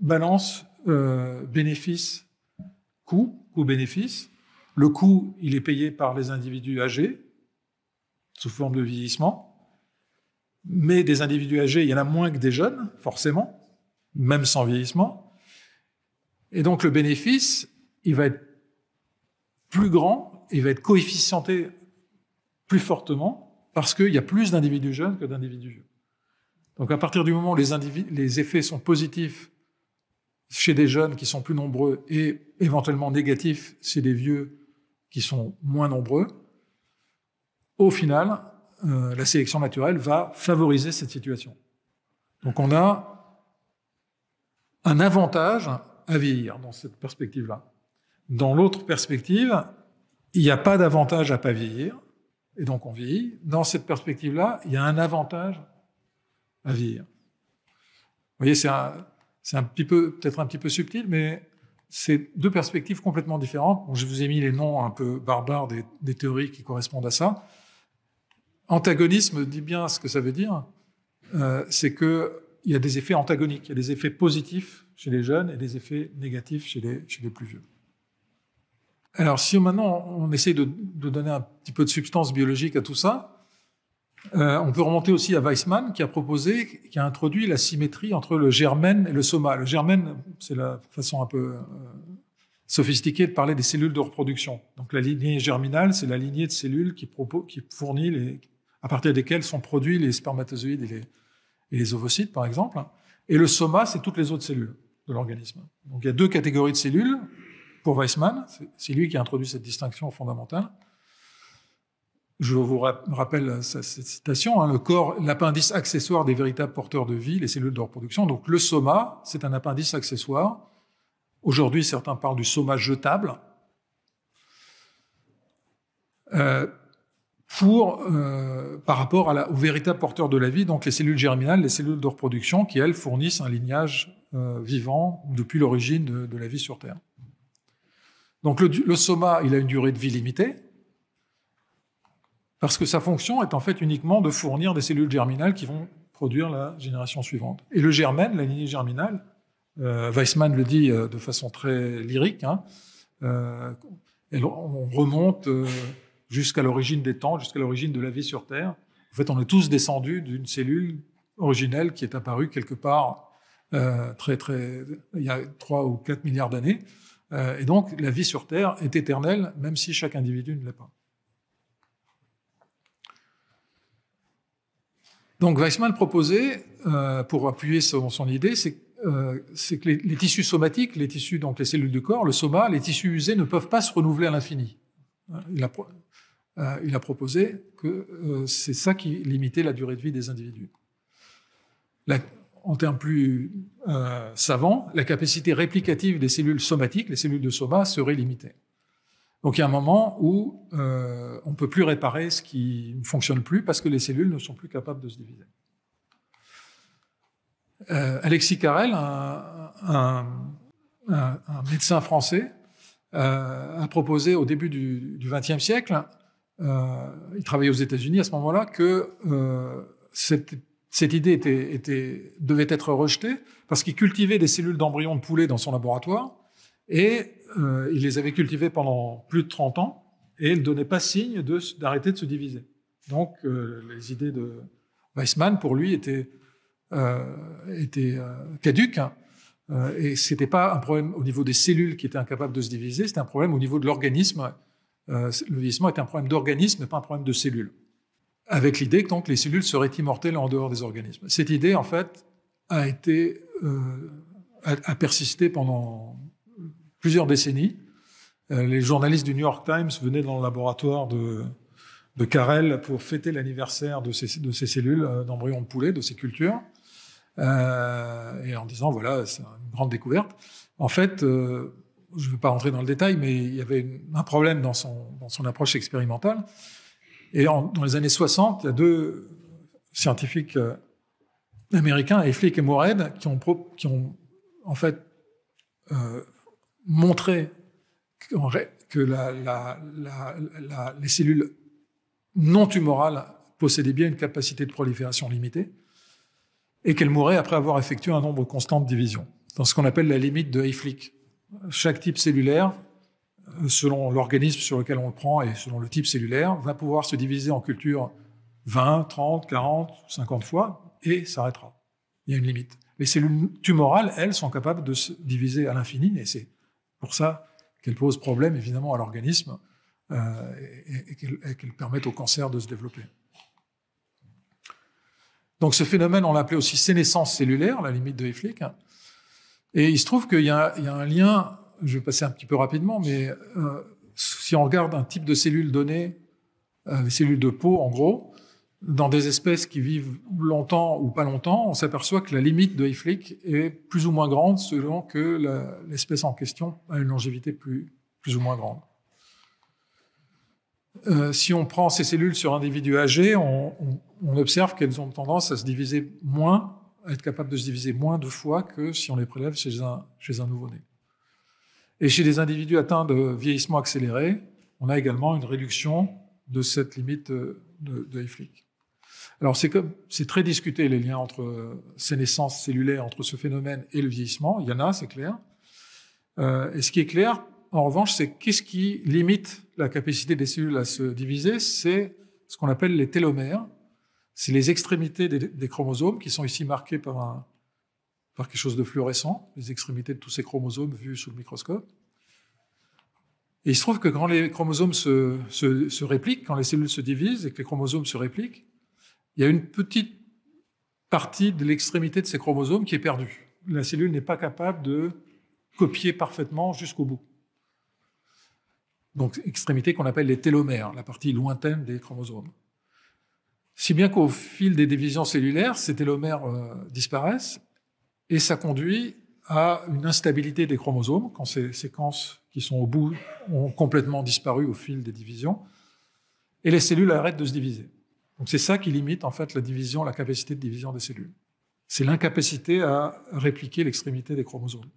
balance euh, bénéfice-coût, coût-bénéfice. Le coût, il est payé par les individus âgés, sous forme de vieillissement. Mais des individus âgés, il y en a moins que des jeunes, forcément, même sans vieillissement. Et donc le bénéfice, il va être plus grand il va être coefficienté plus fortement parce qu'il y a plus d'individus jeunes que d'individus vieux. Donc à partir du moment où les, les, effets sont positifs chez des jeunes qui sont plus nombreux et éventuellement négatifs chez des vieux qui sont moins nombreux, au final, euh, la sélection naturelle va favoriser cette situation. Donc on a un avantage à vieillir dans cette perspective-là. Dans l'autre perspective, il n'y a pas d'avantage à pas vieillir, et donc on vieillit. Dans cette perspective-là, il y a un avantage à vieillir. Vous voyez, c'est un, un, petit peu, peut-être un petit peu subtil, mais c'est deux perspectives complètement différentes. je vous ai mis les noms un peu barbares des, théories qui correspondent à ça. Antagonisme dit bien ce que ça veut dire. Euh, c'est qu'il y a des effets antagoniques, il y a des effets positifs chez les jeunes et des effets négatifs chez les plus vieux. Alors, si maintenant on essaye de, donner un petit peu de substance biologique à tout ça, euh, on peut remonter aussi à Weissmann qui a proposé, qui a introduit la symétrie entre le germen et le soma. Le germen, c'est la façon un peu euh, sophistiquée de parler des cellules de reproduction. Donc la lignée germinale, c'est la lignée de cellules qui, fournit à partir desquelles sont produits les spermatozoïdes et les, et les ovocytes, par exemple. Et le soma, c'est toutes les autres cellules de l'organisme. Donc il y a deux catégories de cellules, pour Weissman, c'est lui qui a introduit cette distinction fondamentale. Je vous rappelle cette citation, hein, le corps, l'appendice accessoire des véritables porteurs de vie, les cellules de reproduction. Donc le soma, c'est un appendice accessoire. Aujourd'hui, certains parlent du soma jetable. Euh, pour, euh, par rapport à la, aux véritables porteurs de la vie, donc les cellules germinales, les cellules de reproduction, qui elles fournissent un lignage euh, vivant depuis l'origine de la vie sur Terre. Donc le, soma, il a une durée de vie limitée, parce que sa fonction est en fait uniquement de fournir des cellules germinales qui vont produire la génération suivante. Et le germaine, la lignée germinale, euh, Weissmann le dit euh, de façon très lyrique, hein, euh, on remonte jusqu'à l'origine des temps, jusqu'à l'origine de la vie sur Terre. En fait, on est tous descendus d'une cellule originelle qui est apparue quelque part très, très, il y a 3 ou 4 milliards d'années. Euh, et donc, la vie sur Terre est éternelle, même si chaque individu ne l'est pas. Donc, Weissman proposait, euh, pour appuyer son, son idée, c'est euh, que les, tissus somatiques, les tissus, donc les cellules du corps, le soma, les tissus usés ne peuvent pas se renouveler à l'infini. Il, il a, proposé que c'est ça qui limitait la durée de vie des individus. La, en termes plus euh, savants, la capacité réplicative des cellules somatiques, les cellules de soma, serait limitée. Donc il y a un moment où euh, on ne peut plus réparer ce qui ne fonctionne plus parce que les cellules ne sont plus capables de se diviser. Euh, Alexis Carrel, un, un médecin français, a proposé au début du XXe siècle, il travaillait aux États-Unis à ce moment-là, que cette cette idée devait être rejetée parce qu'il cultivait des cellules d'embryons de poulet dans son laboratoire et euh, il les avait cultivées pendant plus de 30 ans et elles ne donnait pas signe d'arrêter de, se diviser. Donc euh, les idées de Weissman, pour lui, étaient, euh, caduques. Hein. et ce n'était pas un problème au niveau des cellules qui étaient incapables de se diviser, c'était un problème au niveau de l'organisme. le vieillissement était un problème d'organisme, pas un problème de cellules avec l'idée que donc les cellules seraient immortelles en dehors des organismes. Cette idée, en fait, a été euh, a, persisté pendant plusieurs décennies. Euh, les journalistes du New York Times venaient dans le laboratoire de, de Carrel pour fêter l'anniversaire de ces, cellules euh, d'embryons de poulet, de ces cultures, euh, et en disant voilà, c'est une grande découverte. En fait, euh, je ne vais pas rentrer dans le détail, mais il y avait un problème dans son, dans son approche expérimentale et dans les années 60, il y a deux scientifiques euh, américains, Hayflick et Moorhead, qui ont, qui ont en fait euh, montré que la, les cellules non tumorales possédaient bien une capacité de prolifération limitée et qu'elles mouraient après avoir effectué un nombre constant de divisions, dans ce qu'on appelle la limite de Hayflick. Chaque type cellulaire selon l'organisme sur lequel on le prend et selon le type cellulaire, va pouvoir se diviser en culture 20, 30, 40, 50 fois et s'arrêtera. Il y a une limite. Les cellules tumorales, elles, sont capables de se diviser à l'infini et c'est pour ça qu'elles posent problème évidemment à l'organisme euh, et, qu'elles permettent au cancer de se développer. Donc ce phénomène, on l'appelait aussi sénescence cellulaire, la limite de Hayflick, Et il se trouve qu'il y, y, a un lien je vais passer un petit peu rapidement, mais euh, si on regarde un type de cellule données, euh, les cellules de peau en gros, dans des espèces qui vivent longtemps ou pas longtemps, on s'aperçoit que la limite de Hayflick est plus ou moins grande selon que l'espèce en question a une longévité plus, ou moins grande. Euh, si on prend ces cellules sur individus âgés, on, observe qu'elles ont tendance à se diviser moins, à être capables de se diviser moins de fois que si on les prélève chez un nouveau-né. Et chez des individus atteints de vieillissement accéléré, on a également une réduction de cette limite euh, de, de Alors c'est très discuté les liens entre euh, ces naissances cellulaires, entre ce phénomène et le vieillissement. Il y en a, c'est clair. Euh, et ce qui est clair, en revanche, c'est qu'est-ce qui limite la capacité des cellules à se diviser C'est ce qu'on appelle les télomères. C'est les extrémités des, des, chromosomes qui sont ici marquées par un, par quelque chose de fluorescent, les extrémités de tous ces chromosomes vus sous le microscope. Et il se trouve que quand les chromosomes se, répliquent, quand les cellules se divisent et que les chromosomes se répliquent, il y a une petite partie de l'extrémité de ces chromosomes qui est perdue. La cellule n'est pas capable de copier parfaitement jusqu'au bout. Donc, extrémité qu'on appelle les télomères, la partie lointaine des chromosomes. Si bien qu'au fil des divisions cellulaires, ces télomères euh, disparaissent et ça conduit à une instabilité des chromosomes quand ces séquences qui sont au bout ont complètement disparu au fil des divisions. Et les cellules arrêtent de se diviser. Donc c'est ça qui limite en fait la division, la capacité de division des cellules. C'est l'incapacité à répliquer l'extrémité des chromosomes.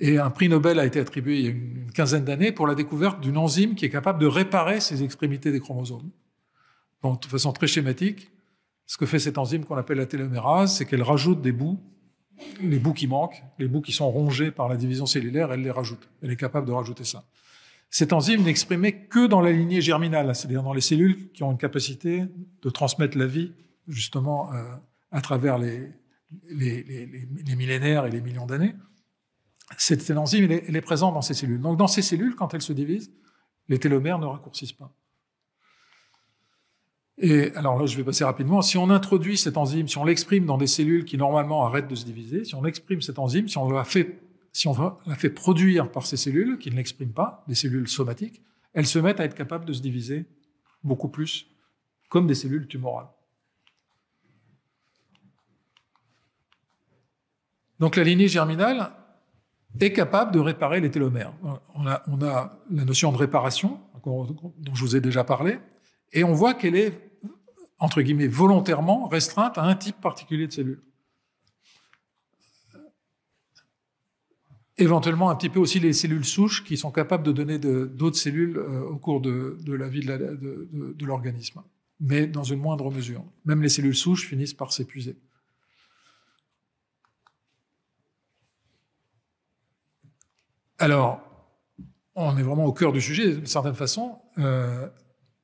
Et un prix Nobel a été attribué il y a une quinzaine d'années pour la découverte d'une enzyme qui est capable de réparer ces extrémités des chromosomes. Donc, de façon très schématique, ce que fait cette enzyme qu'on appelle la télomérase, c'est qu'elle rajoute des bouts, les bouts qui manquent, les bouts qui sont rongés par la division cellulaire, elle les rajoute. Elle est capable de rajouter ça. Cette enzyme n'est exprimée que dans la lignée germinale, c'est-à-dire dans les cellules qui ont une capacité de transmettre la vie, justement, euh, à travers les, millénaires et les millions d'années. Cette enzyme, est, est présente dans ces cellules. Donc, dans ces cellules, quand elles se divisent, les télomères ne raccourcissent pas. Et alors là, je vais passer rapidement. Si on introduit cette enzyme, si on l'exprime dans des cellules qui normalement arrêtent de se diviser, si on exprime cette enzyme, si on la fait, produire par ces cellules qui ne l'expriment pas, des cellules somatiques, elles se mettent à être capables de se diviser beaucoup plus, comme des cellules tumorales. Donc la lignée germinale est capable de réparer les télomères. on a la notion de réparation dont je vous ai déjà parlé, et on voit qu'elle est entre guillemets, volontairement restreinte à un type particulier de cellules. Éventuellement, un petit peu aussi les cellules souches qui sont capables de donner d'autres cellules euh, au cours de, la vie de l'organisme, mais dans une moindre mesure. Même les cellules souches finissent par s'épuiser. Alors, on est vraiment au cœur du sujet, d'une certaine façon. Euh,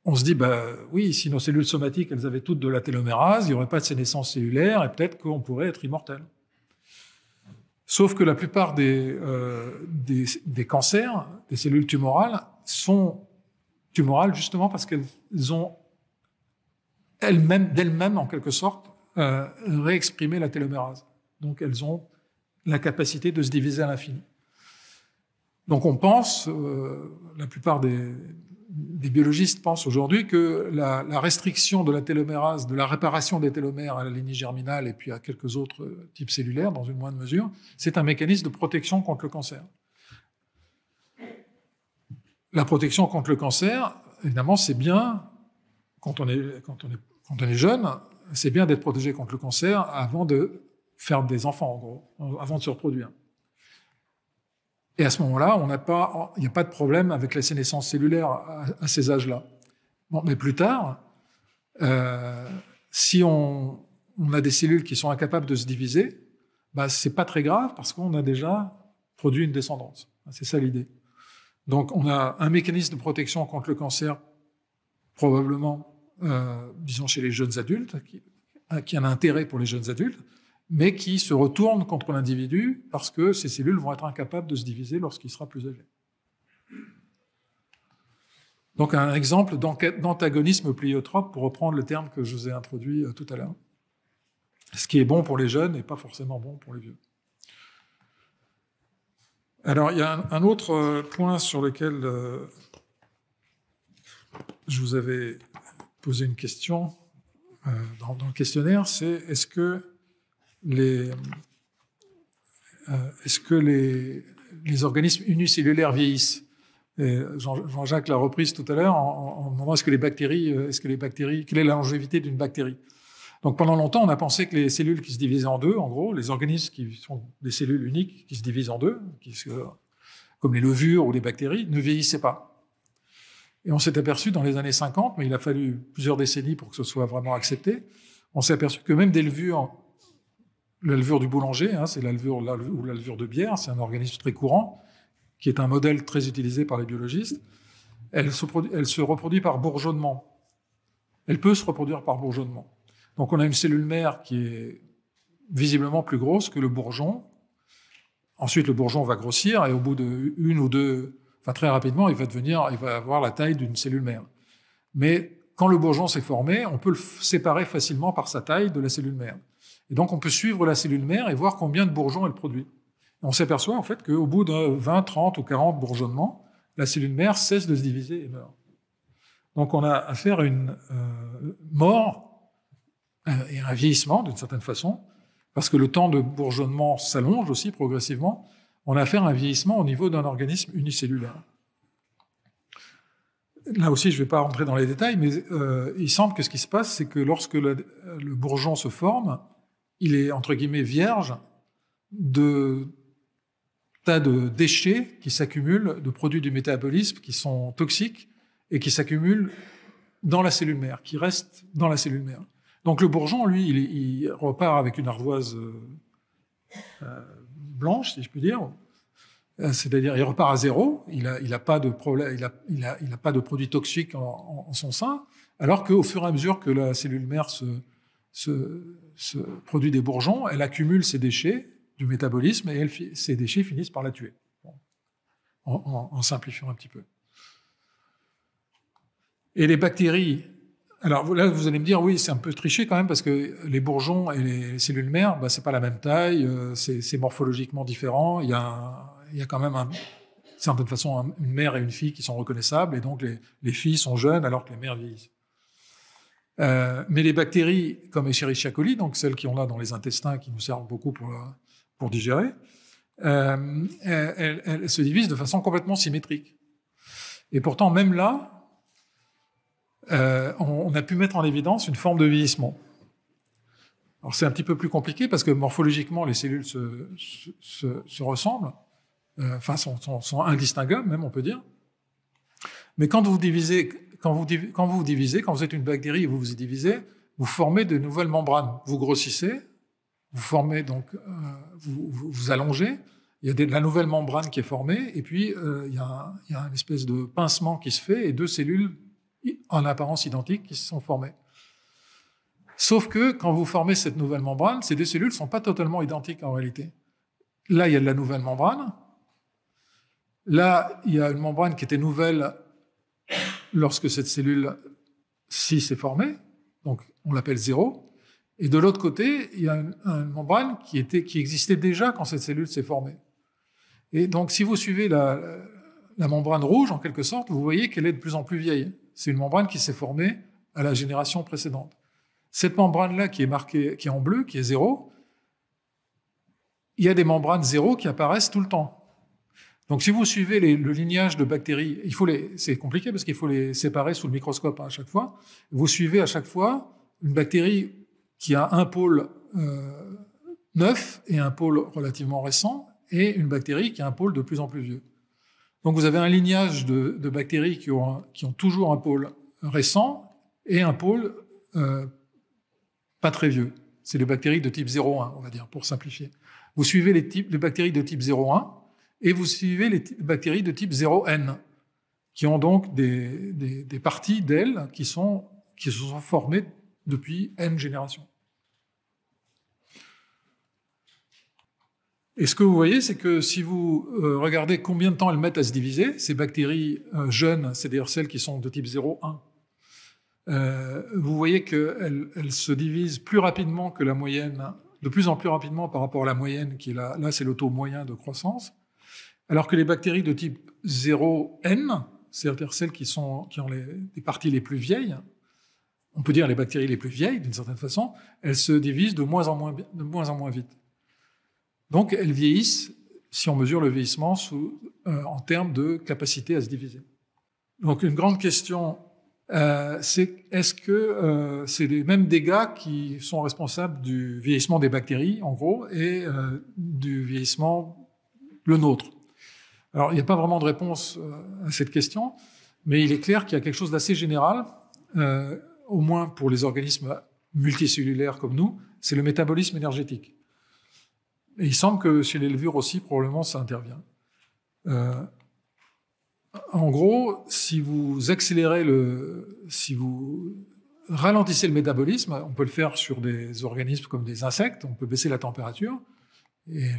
on se dit, bah, oui, si nos cellules somatiques, elles avaient toutes de la télomérase, il n'y aurait pas de sénescence cellulaire et peut-être qu'on pourrait être immortel. Sauf que la plupart euh, des, des, cancers, des cellules tumorales, sont tumorales justement parce qu'elles ont elles-mêmes, d'elles-mêmes en quelque sorte, euh, réexprimé la télomérase. Donc elles ont la capacité de se diviser à l'infini. Donc on pense, euh, la plupart des, des biologistes pensent aujourd'hui que la, restriction de la télomérase, de la réparation des télomères à la lignée germinale et puis à quelques autres types cellulaires, dans une moindre mesure, c'est un mécanisme de protection contre le cancer. La protection contre le cancer, évidemment, c'est bien, quand on est, quand on est jeune, c'est bien d'être protégé contre le cancer avant de faire des enfants, en gros, avant de se reproduire. Et à ce moment-là, il n'y a pas de problème avec la sénescence cellulaire à, ces âges-là. mais plus tard, euh, si on, a des cellules qui sont incapables de se diviser, ce bah, c'est pas très grave parce qu'on a déjà produit une descendance. C'est ça l'idée. Donc, on a un mécanisme de protection contre le cancer, probablement, euh, disons, chez les jeunes adultes, qui, qui a un intérêt pour les jeunes adultes mais qui se retournent contre l'individu parce que ces cellules vont être incapables de se diviser lorsqu'il sera plus âgé. Donc un exemple d'antagonisme pliotrope, pour reprendre le terme que je vous ai introduit euh, tout à l'heure. Ce qui est bon pour les jeunes et pas forcément bon pour les vieux. Alors il y a un autre euh, point sur lequel euh, je vous avais posé une question dans le questionnaire, c'est est-ce que les, euh, est-ce que les, organismes unicellulaires vieillissent Jean-Jacques l'a reprise tout à l'heure en, demandant est-ce que les bactéries, euh, est-ce que les bactéries, quelle est la longévité d'une bactérie Donc pendant longtemps, on a pensé que les cellules qui se divisaient en deux, en gros, les organismes qui sont des cellules uniques qui se divisent en deux, qui comme les levures ou les bactéries, ne vieillissaient pas. Et on s'est aperçu dans les années 50, mais il a fallu plusieurs décennies pour que ce soit vraiment accepté, on s'est aperçu que même des levures la levure du boulanger, hein, c'est la levure, ou la levure de bière, c'est un organisme très courant, qui est un modèle très utilisé par les biologistes. Elle se, reproduit par bourgeonnement. Elle peut se reproduire par bourgeonnement. Donc on a une cellule mère qui est visiblement plus grosse que le bourgeon. Ensuite, le bourgeon va grossir et au bout de une ou deux, enfin très rapidement, il va devenir, il va avoir la taille d'une cellule mère. Mais quand le bourgeon s'est formé, on peut le séparer facilement par sa taille de la cellule mère. Et donc, on peut suivre la cellule mère et voir combien de bourgeons elle produit. on s'aperçoit, en fait, qu'au bout de 20, 30 ou 40 bourgeonnements, la cellule mère cesse de se diviser et meurt. Donc, on a affaire à une euh, mort euh, et un vieillissement, d'une certaine façon, parce que le temps de bourgeonnement s'allonge aussi progressivement. On a affaire à un vieillissement au niveau d'un organisme unicellulaire. Là aussi, je ne vais pas rentrer dans les détails, mais euh, il semble que ce qui se passe, c'est que lorsque le bourgeon se forme, il est entre guillemets vierge de tas de déchets qui s'accumulent, de produits du métabolisme qui sont toxiques et qui s'accumulent dans la cellule mère, qui restent dans la cellule mère. Donc le bourgeon, lui, il, repart avec une ardoise euh, euh, blanche, si je puis dire. Euh, c'est-à-dire, il repart à zéro, il n'a a pas, de il pas de produits toxiques en, son sein, alors qu'au fur et à mesure que la cellule mère se, produit des bourgeons, elle accumule ses déchets du métabolisme et elle, ses déchets finissent par la tuer, en, simplifiant un petit peu. Et les bactéries alors là, vous allez me dire, oui, c'est un peu triché quand même, parce que les bourgeons et les cellules mères, bah, ce n'est pas la même taille, euh, c'est morphologiquement différent. Il y, a quand même, d'une certaine façon, une mère et une fille qui sont reconnaissables, et donc les, les filles sont jeunes alors que les mères vieillissent. Euh, mais les bactéries comme Escherichia coli, donc celles qui ont là dans les intestins, qui nous servent beaucoup pour, euh, pour digérer, euh, elles, se divisent de façon complètement symétrique. Et pourtant, même là, on, a pu mettre en évidence une forme de vieillissement. Alors c'est un petit peu plus compliqué parce que morphologiquement, les cellules se, ressemblent, enfin sont, sont, sont indistinguables même, on peut dire. Mais quand vous divisez quand vous, quand vous divisez, quand vous êtes une bactérie et vous vous divisez, vous formez de nouvelles membranes. Vous grossissez, vous formez donc, euh, vous, allongez, il y a de la nouvelle membrane qui est formée, et puis euh, il, y a, une espèce de pincement qui se fait, et deux cellules en apparence identiques qui se sont formées. Sauf que quand vous formez cette nouvelle membrane, ces deux cellules ne sont pas totalement identiques en réalité. Là, il y a de la nouvelle membrane. Là, il y a une membrane qui était nouvelle lorsque cette cellule 6 s'est formée, donc on l'appelle zéro, Et de l'autre côté, il y a une, membrane qui, était, qui, existait déjà quand cette cellule s'est formée. Et donc, si vous suivez la, membrane rouge, en quelque sorte, vous voyez qu'elle est de plus en plus vieille. C'est une membrane qui s'est formée à la génération précédente. Cette membrane-là qui est marquée, qui est en bleu, qui est zéro, il y a des membranes zéro qui apparaissent tout le temps. Donc, si vous suivez le lignage de bactéries, il faut c'est compliqué parce qu'il faut les séparer sous le microscope à chaque fois. Vous suivez à chaque fois une bactérie qui a un pôle euh, neuf et un pôle relativement récent, et une bactérie qui a un pôle de plus en plus vieux. Donc, vous avez un lignage de, bactéries qui ont, toujours un pôle récent et un pôle euh, pas très vieux. C'est les bactéries de type 0,1, on va dire, pour simplifier. Vous suivez les, les bactéries de type 0,1 et vous suivez les bactéries de type 0N, qui ont donc des, parties d'elles qui, sont, qui se sont formées depuis N générations. Et ce que vous voyez, c'est que si vous euh, regardez combien de temps elles mettent à se diviser, ces bactéries euh, jeunes, c'est-à-dire celles qui sont de type 0,1, euh, vous voyez qu'elles elles se divisent plus rapidement que la moyenne, de plus en plus rapidement par rapport à la moyenne, qui est là, là c'est le taux moyen de croissance. Alors que les bactéries de type 0N, c'est-à-dire celles qui, sont, qui ont les, parties les plus vieilles, on peut dire les bactéries les plus vieilles d'une certaine façon, elles se divisent de moins en moins, vite. Donc elles vieillissent si on mesure le vieillissement euh, en termes de capacité à se diviser. Donc une grande question, euh, c'est est-ce que euh, c'est les mêmes dégâts qui sont responsables du vieillissement des bactéries, en gros, et du vieillissement le nôtre alors, il n'y a pas vraiment de réponse euh, à cette question, mais il est clair qu'il y a quelque chose d'assez général, euh, au moins pour les organismes multicellulaires comme nous, c'est le métabolisme énergétique. Et il semble que chez les levures aussi, probablement, ça intervient. Euh, en gros, si vous accélérez le, si vous ralentissez le métabolisme, on peut le faire sur des organismes comme des insectes, on peut baisser la température, et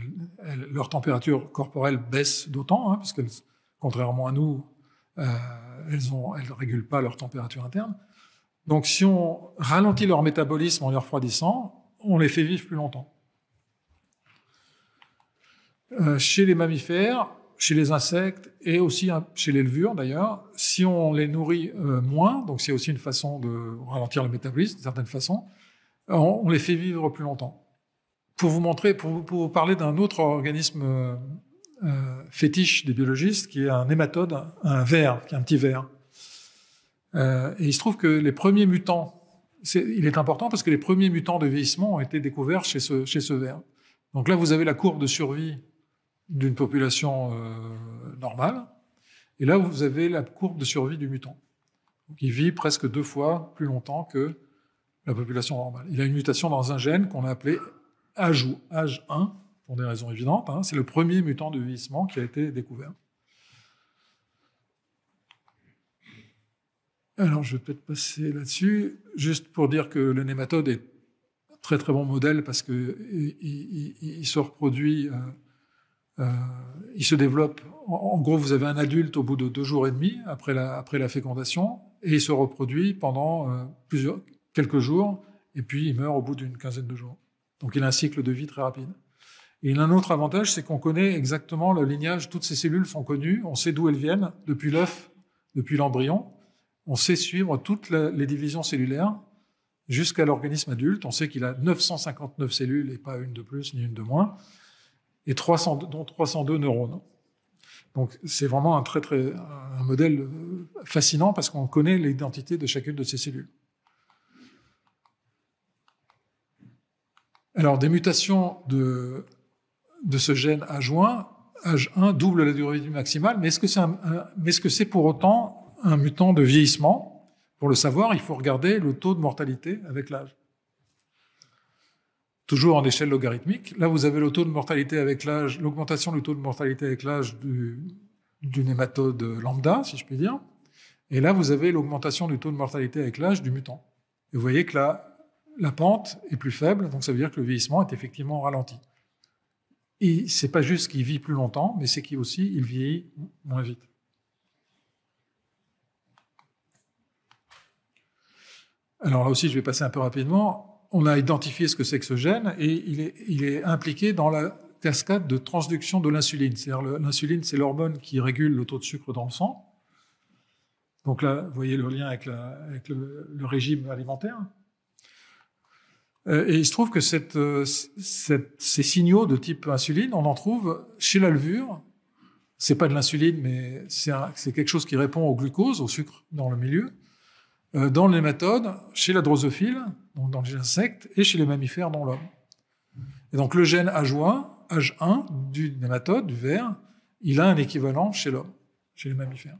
leur température corporelle baisse d'autant, hein, parce que, contrairement à nous, euh, elles ne elles régulent pas leur température interne. Donc si on ralentit leur métabolisme en les refroidissant, on les fait vivre plus longtemps. Euh, chez les mammifères, chez les insectes et aussi hein, chez les levures d'ailleurs, si on les nourrit euh, moins, donc c'est aussi une façon de ralentir le métabolisme d'une certaine façon, on les fait vivre plus longtemps pour vous montrer, pour, parler d'un autre organisme euh, euh, fétiche des biologistes, qui est un hématode, un ver, qui est un petit ver. Euh, et il se trouve que les premiers mutants, est, il est important parce que les premiers mutants de vieillissement ont été découverts chez ce, chez ce ver. Donc là, vous avez la courbe de survie d'une population euh, normale, et là, vous avez la courbe de survie du mutant. Donc, il vit presque deux fois plus longtemps que la population normale. Il a une mutation dans un gène qu'on a appelé âge ou 1, pour des raisons évidentes. Hein, c'est le premier mutant de vieillissement qui a été découvert. Alors, je vais peut-être passer là-dessus, juste pour dire que le nématode est un très très bon modèle parce que il, se reproduit, euh, euh, il se développe. En, gros, vous avez un adulte au bout de deux jours et demi après la, fécondation et il se reproduit pendant euh, plusieurs, quelques jours et puis il meurt au bout d'une quinzaine de jours. Donc il a un cycle de vie très rapide. Et il a un autre avantage, c'est qu'on connaît exactement le lignage. Toutes ces cellules sont connues, on sait d'où elles viennent, depuis l'œuf, depuis l'embryon. On sait suivre toutes les divisions cellulaires jusqu'à l'organisme adulte. On sait qu'il a 959 cellules et pas une de plus ni une de moins, et dont 302 neurones. Donc c'est vraiment un, très, très, un modèle fascinant parce qu'on connaît l'identité de chacune de ces cellules. Alors, des mutations de, de ce gène adjoint, 1 H1 double la durée maximale, mais est-ce que c'est -ce pour autant un mutant de vieillissement Pour le savoir, il faut regarder le taux de mortalité avec l'âge. Toujours en échelle logarithmique. Là, vous avez le taux de mortalité avec l'âge, l'augmentation du taux de mortalité avec l'âge du, du nématode lambda, si je puis dire. Et là, vous avez l'augmentation du taux de mortalité avec l'âge du mutant. Et vous voyez que là, la pente est plus faible, donc ça veut dire que le vieillissement est effectivement ralenti. Et c'est pas juste qu'il vit plus longtemps, mais c'est qu'il aussi il vieillit moins vite. Alors là aussi, je vais passer un peu rapidement. On a identifié ce que c'est que ce gène et il est, impliqué dans la cascade de transduction de l'insuline. C'est-à-dire l'insuline, c'est l'hormone qui régule le taux de sucre dans le sang. Donc là, vous voyez le lien avec, le, régime alimentaire. Euh, et il se trouve que cette, euh, cette, ces signaux de type insuline, on en trouve chez la levure. C'est pas de l'insuline, mais c'est quelque chose qui répond au glucose, au sucre dans le milieu, euh, dans les méthodes, chez la drosophile, donc dans les insectes, et chez les mammifères, dans l'homme. Et donc le gène H1, H1 du nématode, du ver, il a un équivalent chez l'homme, chez les mammifères.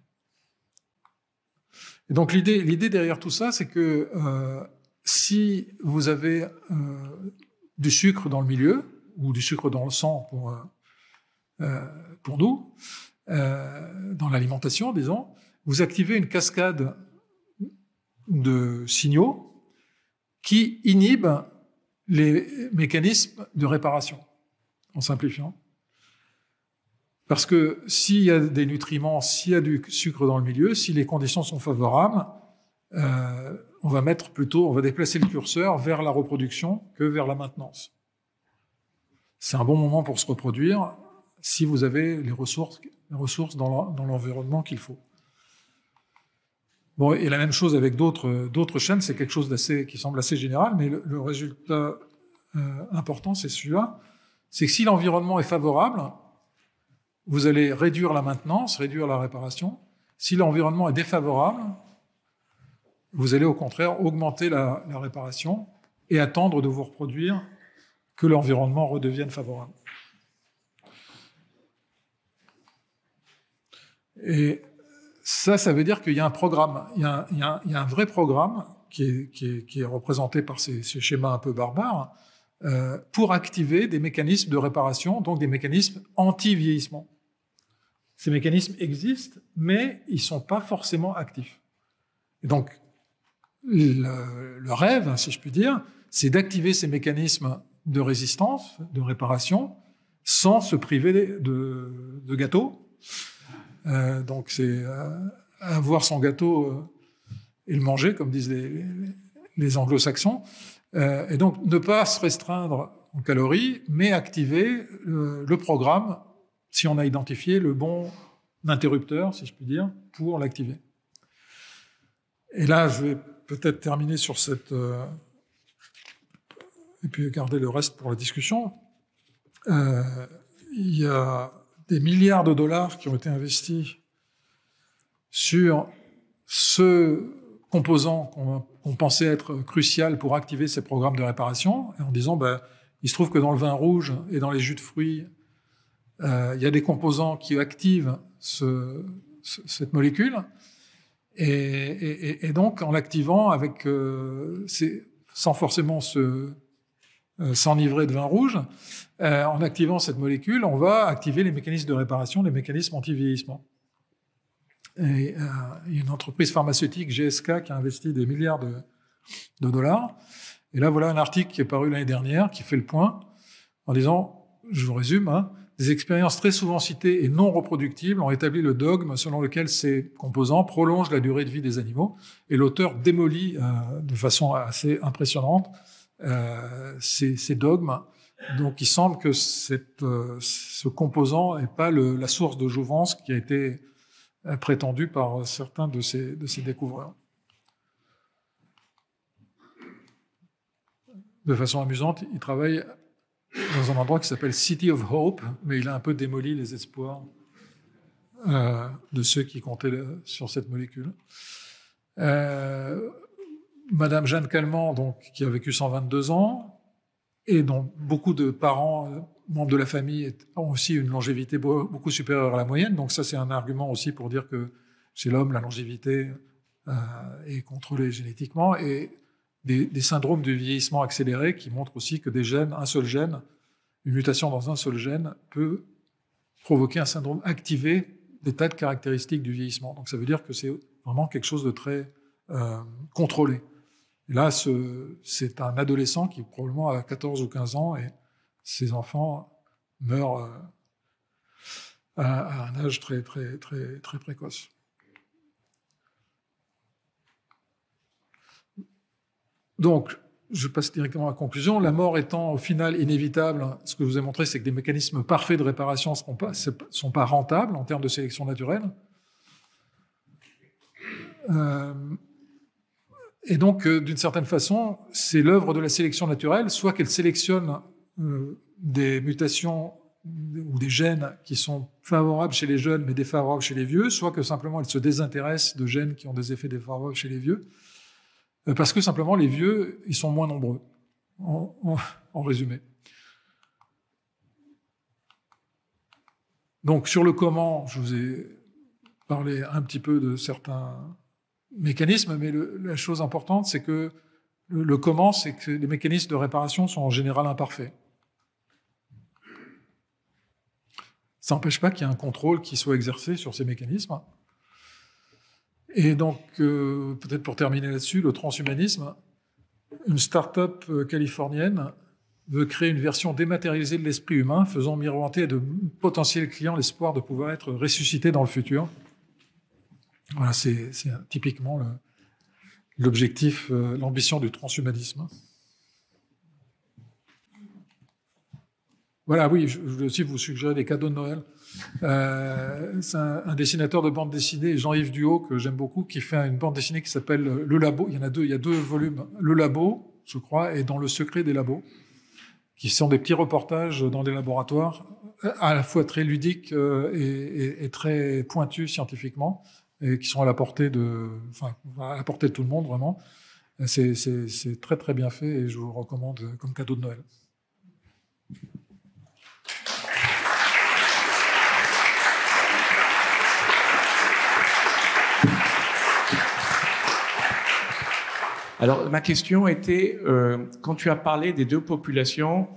Et donc l'idée derrière tout ça, c'est que euh, si vous avez euh, du sucre dans le milieu, ou du sucre dans le sang pour, euh, euh, pour nous, dans l'alimentation, disons, vous activez une cascade de signaux qui inhibe les mécanismes de réparation, en simplifiant. Parce que s'il y a des nutriments, s'il y a du sucre dans le milieu, si les conditions sont favorables, on va mettre plutôt, on va déplacer le curseur vers la reproduction que vers la maintenance. C'est un bon moment pour se reproduire si vous avez les ressources, ressources dans l'environnement qu'il faut. Bon, et la même chose avec d'autres chaînes, c'est quelque chose qui semble assez général, mais le, résultat euh, important, c'est celui-là, c'est que si l'environnement est favorable, vous allez réduire la maintenance, réduire la réparation. Si l'environnement est défavorable, vous allez au contraire augmenter la, réparation et attendre de vous reproduire que l'environnement redevienne favorable. Et ça, ça veut dire qu'il y a un programme, il y a un, vrai programme qui est, qui est, représenté par ces, schémas un peu barbares euh, pour activer des mécanismes de réparation, donc des mécanismes anti-vieillissement. Ces mécanismes existent, mais ils ne sont pas forcément actifs. Et donc, le, rêve, hein, si je puis dire, c'est d'activer ces mécanismes de résistance, de réparation, sans se priver de, gâteau. Euh, donc c'est euh, avoir son gâteau euh, et le manger, comme disent les, les anglo-saxons. et donc ne pas se restreindre en calories, mais activer le programme si on a identifié le bon interrupteur, si je puis dire, pour l'activer. Et là, je vais peut-être terminer sur cette. Euh, et puis garder le reste pour la discussion. Euh, il y a des milliards de dollars qui ont été investis sur ce composant qu'on pensait être crucial pour activer ces programmes de réparation, en disant ben, il se trouve que dans le vin rouge et dans les jus de fruits, euh, il y a des composants qui activent cette molécule. Et, donc, en l'activant avec, euh, sans forcément euh, s'enivrer de vin rouge, euh, en activant cette molécule, on va activer les mécanismes de réparation, les mécanismes anti-vieillissement. a une entreprise pharmaceutique, GSK, qui a investi des milliards de, de dollars. Et là, voilà un article qui est paru l'année dernière, qui fait le point, en disant, je vous résume, hein, des expériences très souvent citées et non reproductibles ont établi le dogme selon lequel ces composants prolongent la durée de vie des animaux. Et l'auteur démolit euh, de façon assez impressionnante euh, ces, dogmes. Donc il semble que cette, euh, ce composant n'est pas la source de jouvence qui a été prétendue par certains de ces, de ces découvreurs. De façon amusante, il travaille dans un endroit qui s'appelle City of Hope, mais il a un peu démoli les espoirs euh, de ceux qui comptaient sur cette molécule. Euh, Madame Jeanne Calment, donc, qui a vécu 122 ans, et dont beaucoup de parents, membres de la famille, ont aussi une longévité beaucoup supérieure à la moyenne. Donc ça, c'est un argument aussi pour dire que chez l'homme, la longévité euh, est contrôlée génétiquement. Et des, syndromes de vieillissement accéléré qui montrent aussi que des gènes, un seul gène, une mutation dans un seul gène peut provoquer un syndrome activé des tas de caractéristiques du vieillissement. Donc ça veut dire que c'est vraiment quelque chose de très euh, contrôlé. Et là, c'est un adolescent qui probablement à 14 ou 15 ans et ses enfants meurent euh, à, à, un âge très, très, très, très précoce. Donc, je passe directement à la conclusion. La mort étant au final inévitable, ce que je vous ai montré, c'est que des mécanismes parfaits de réparation ne sont pas, rentables en termes de sélection naturelle. Euh, et donc, euh, d'une certaine façon, c'est l'œuvre de la sélection naturelle, soit qu'elle sélectionne euh, des mutations ou des gènes qui sont favorables chez les jeunes mais défavorables chez les vieux, soit que simplement elle se désintéresse de gènes qui ont des effets défavorables chez les vieux. Euh, parce que simplement les vieux, ils sont moins nombreux, en, résumé. Donc sur le comment, je vous ai parlé un petit peu de certains mécanismes, mais la chose importante, c'est que le, le comment, c'est que les mécanismes de réparation sont en général imparfaits. Ça n'empêche pas qu'il y ait un contrôle qui soit exercé sur ces mécanismes. Et donc, euh, peut-être pour terminer là-dessus, le transhumanisme, une start-up euh, californienne veut créer une version dématérialisée de l'esprit humain, faisant miroiter à de potentiels clients l'espoir de pouvoir être ressuscité dans le futur. Voilà, c'est typiquement l'objectif, euh, l'ambition du transhumanisme. Voilà, oui, je voulais aussi vous suggérer des cadeaux de Noël. Euh, c'est un, dessinateur de bande dessinée, Jean-Yves Duhaut, que j'aime beaucoup, qui fait une bande dessinée qui s'appelle Le Labo. Il y en a deux, il y a deux volumes. Le Labo, je crois, et Dans le secret des labos, qui sont des petits reportages dans des laboratoires, à la fois très ludiques euh, et, très pointus scientifiquement, et qui sont à la portée de, enfin, à tout le monde, vraiment. C'est très très bien fait et je vous recommande comme cadeau de Noël. Alors, ma question était, euh, quand tu as parlé des deux populations,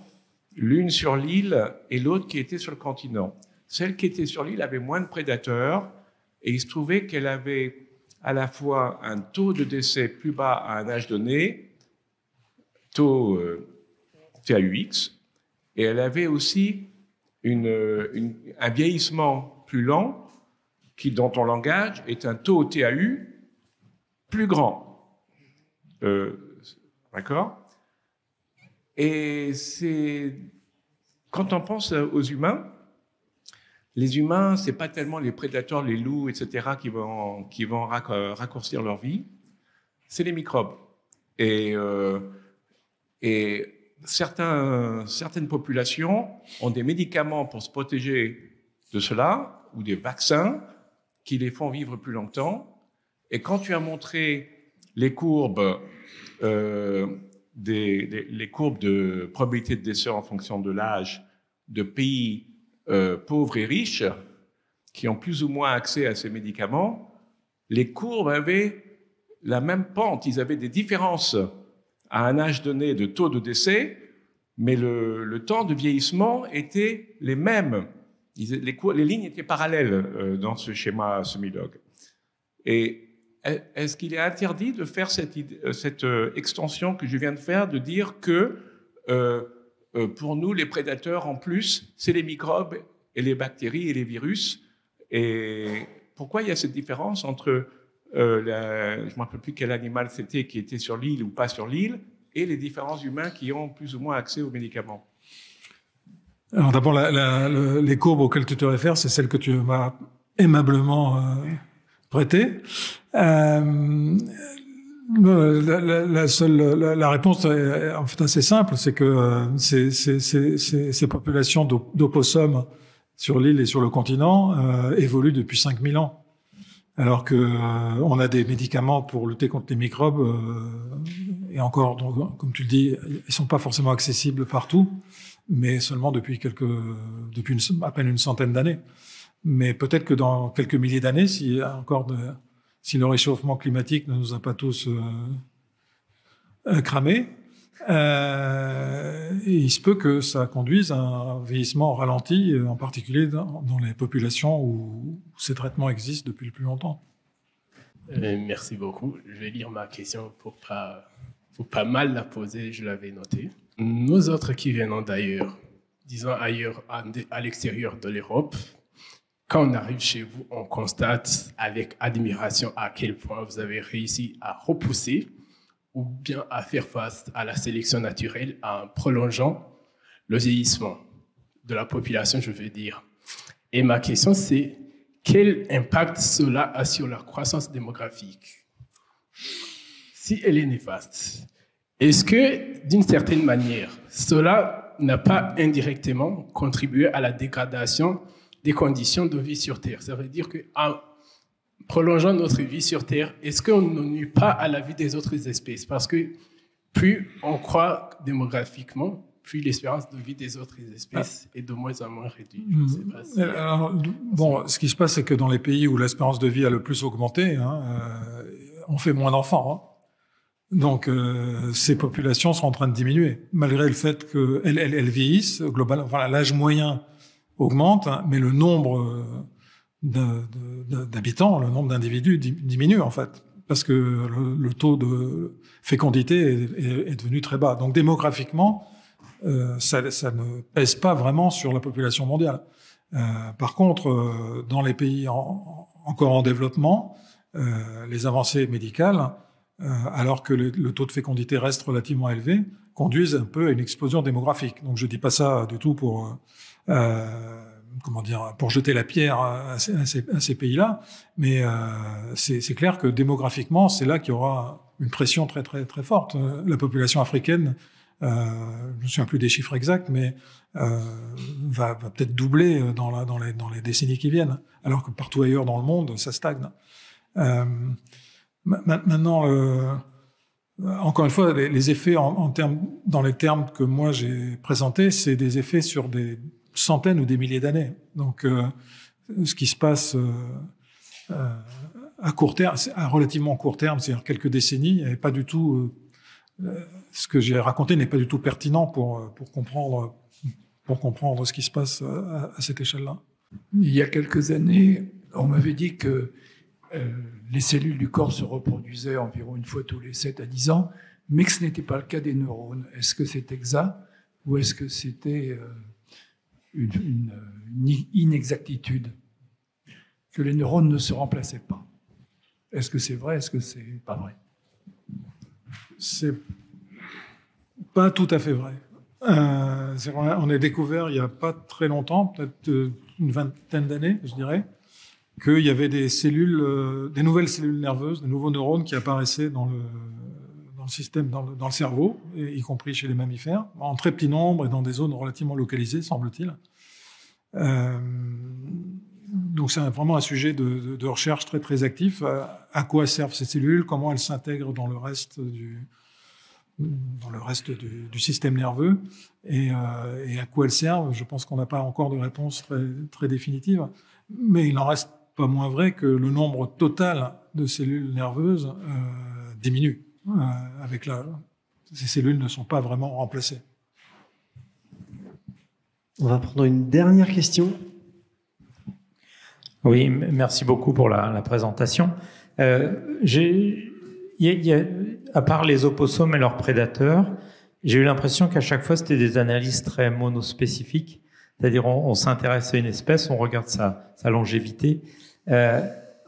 l'une sur l'île et l'autre qui était sur le continent, celle qui était sur l'île avait moins de prédateurs et il se trouvait qu'elle avait à la fois un taux de décès plus bas à un âge donné, taux euh, TAUX, et elle avait aussi un vieillissement plus lent qui, dans ton langage, est un taux TAU plus grand. Euh, d'accord Et c'est. Quand on pense aux humains, les humains, ce n'est pas tellement les prédateurs, les loups, etc., qui vont, qui vont raccourcir leur vie, c'est les microbes. Et, euh, et certains, certaines populations ont des médicaments pour se protéger de cela, ou des vaccins qui les font vivre plus longtemps. Et quand tu as montré les courbes, euh, des, courbes de probabilité de décès en fonction de l'âge de pays euh, pauvres et riches qui ont plus ou moins accès à ces médicaments, les courbes avaient la même pente, ils avaient des différences à un âge donné de taux de décès, mais le, temps de vieillissement était les mêmes. les, les, lignes étaient parallèles euh, dans ce schéma semi-log. Et est-ce qu'il est interdit de faire cette, euh, euh, extension que je viens de faire, de dire que euh, pour nous, les prédateurs en plus, c'est les microbes et les bactéries et les virus Et pourquoi il y a cette différence entre, je ne me rappelle plus quel animal c'était qui était sur l'île ou pas sur l'île, et les différents humains qui ont plus ou moins accès aux médicaments Alors d'abord, les courbes auxquelles tu te réfères, c'est celles que tu m'as aimablement prêté. Euh, la, la, la, réponse est en fait assez simple, c'est que euh, ces, ces, populations d'opossums sur l'île et sur le continent euh, évoluent depuis 5000 ans, alors que euh, on a des médicaments pour lutter contre les microbes et encore, donc, comme tu le dis, ils sont pas forcément accessibles partout, mais seulement depuis quelques depuis une, à peine une centaine d'années. Mais peut-être que dans quelques milliers d'années, si, encore si le réchauffement climatique ne nous a pas tous euh, euh, cramés, euh, il se peut que ça conduise à un vieillissement ralenti, en particulier dans, les populations où ces traitements existent depuis le plus longtemps. merci beaucoup. Je vais lire ma question pour pas, pas mal la poser, je l'avais notée. Nous autres qui venons d'ailleurs, disons ailleurs à l'extérieur de l'Europe, quand on arrive chez vous, on constate avec admiration à quel point vous avez réussi à repousser ou bien à faire face à la sélection naturelle en prolongeant le vieillissement de la population, je veux dire. Et ma question, c'est quel impact cela a sur la croissance démographique Si elle est néfaste, est-ce que, d'une certaine manière, cela n'a pas indirectement contribué à la dégradation des conditions de vie sur Terre. Ça veut dire qu'en prolongeant notre vie sur Terre, est-ce qu'on ne nuit pas à la vie des autres espèces Parce que plus on croit démographiquement, plus l'espérance de vie des autres espèces ah. est de moins en moins réduite. Euh, alors, bon, ce qui se passe, c'est que dans les pays où l'espérance de vie a le plus augmenté, hein, euh, on fait moins d'enfants. Hein. Donc, euh, ces populations sont en train de diminuer, malgré le fait qu'elles vieillissent. Globalement, l'âge moyen augmente, hein, mais le nombre euh, d'habitants, le nombre d'individus diminue en fait, parce que le, taux de fécondité est, devenu très bas. Donc démographiquement, euh, ça, ne pèse pas vraiment sur la population mondiale. Euh, par contre, dans les pays encore en développement, les avancées médicales, alors que le, le, taux de fécondité reste relativement élevé, conduisent un peu à une explosion démographique. Donc je ne dis pas ça du tout pour euh, comment dire, pour jeter la pierre à ces, pays-là. Mais euh, c'est clair que démographiquement, c'est là qu'il y aura une pression très très très forte. La population africaine, euh, je ne me souviens plus des chiffres exacts, mais euh, va, peut-être doubler dans, la, dans, les, dans, les, décennies qui viennent, alors que partout ailleurs dans le monde, ça stagne. Euh, maintenant, euh, encore une fois, les, effets en, en termes, dans les termes que moi j'ai présentés, c'est des effets sur des, centaines ou des milliers d'années. Donc, euh, ce qui se passe euh, euh, à court terme, à relativement court terme, c'est-à-dire quelques décennies, et pas du tout ce que j'ai raconté n'est pas du tout pertinent pour pour comprendre pour comprendre ce qui se passe à, cette échelle-là. Il y a quelques années, on m'avait dit que les cellules du corps se reproduisaient environ une fois tous les 7 à 10 ans, mais que ce n'était pas le cas des neurones. Est-ce que c'est exact ou est-ce que c'était une, inexactitude, que les neurones ne se remplaçaient pas. Est-ce que c'est vrai Est-ce que c'est pas vrai C'est pas tout à fait vrai. Euh, est, on a découvert il n'y a pas très longtemps, peut-être euh, une vingtaine d'années, je dirais, qu'il y avait des cellules, euh, des nouvelles cellules nerveuses, de nouveaux neurones qui apparaissaient dans le, système dans le, cerveau, y compris chez les mammifères, en très petit nombre et dans des zones relativement localisées, semble-t-il. Euh, donc c'est vraiment un sujet de, recherche très très actif. Euh, à quoi servent ces cellules Comment elles s'intègrent dans le reste du dans le reste du, système nerveux euh, et, à quoi elles servent Je pense qu'on n'a pas encore de réponse très, définitive, mais il n'en reste pas moins vrai que le nombre total de cellules nerveuses diminue. Euh, avec la, ces cellules ne sont pas vraiment remplacées. On va prendre une dernière question. Oui, merci beaucoup pour la, présentation. Euh, à part les opossums et leurs prédateurs, j'ai eu l'impression qu'à chaque fois, c'était des analyses très monospécifiques. C'est-à-dire, on, s'intéresse à une espèce, on regarde sa, sa longévité. Euh,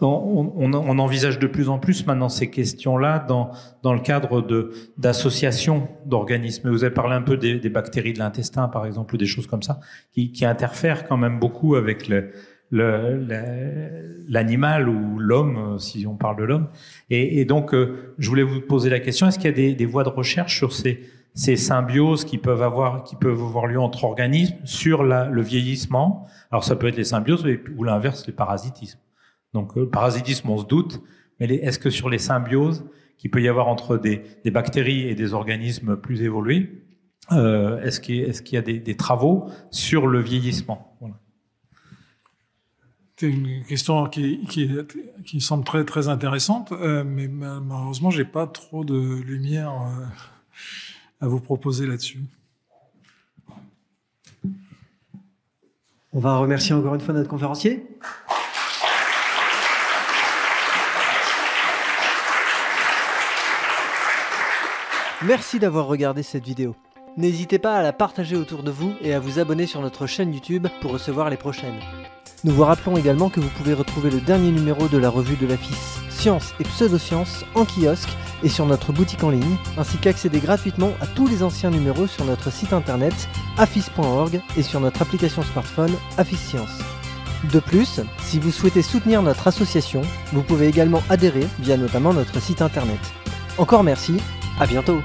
on, envisage de plus en plus maintenant ces questions-là dans, dans le cadre de, d'associations d'organismes. Vous avez parlé un peu des, bactéries de l'intestin, par exemple, ou des choses comme ça, qui, interfèrent quand même beaucoup avec l'animal ou l'homme, si on parle de l'homme. Et, donc, euh, je voulais vous poser la question, est-ce qu'il y a des, voies de recherche sur ces, ces symbioses qui peuvent avoir, qui peuvent avoir lieu entre organismes sur le vieillissement Alors, ça peut être les symbioses ou l'inverse, les parasitismes. Donc, le euh, parasitisme, on se doute, mais est-ce que sur les symbioses qu'il peut y avoir entre des, bactéries et des organismes plus évolués, euh, est-ce qu'il y, a des, travaux sur le vieillissement C'est une question qui, semble très, très intéressante, euh, mais malheureusement, je n'ai pas trop de lumière à vous proposer là-dessus. On va remercier encore une fois notre conférencier. Merci d'avoir regardé cette vidéo. N'hésitez pas à la partager autour de vous et à vous abonner sur notre chaîne YouTube pour recevoir les prochaines. Nous vous rappelons également que vous pouvez retrouver le dernier numéro de la revue de la Science et Pseudosciences en kiosque et sur notre boutique en ligne, ainsi qu'accéder gratuitement à tous les anciens numéros sur notre site internet afis.org et sur notre application smartphone Afis Science. De plus, si vous souhaitez soutenir notre association, vous pouvez également adhérer via notamment notre site internet. Encore merci à bientôt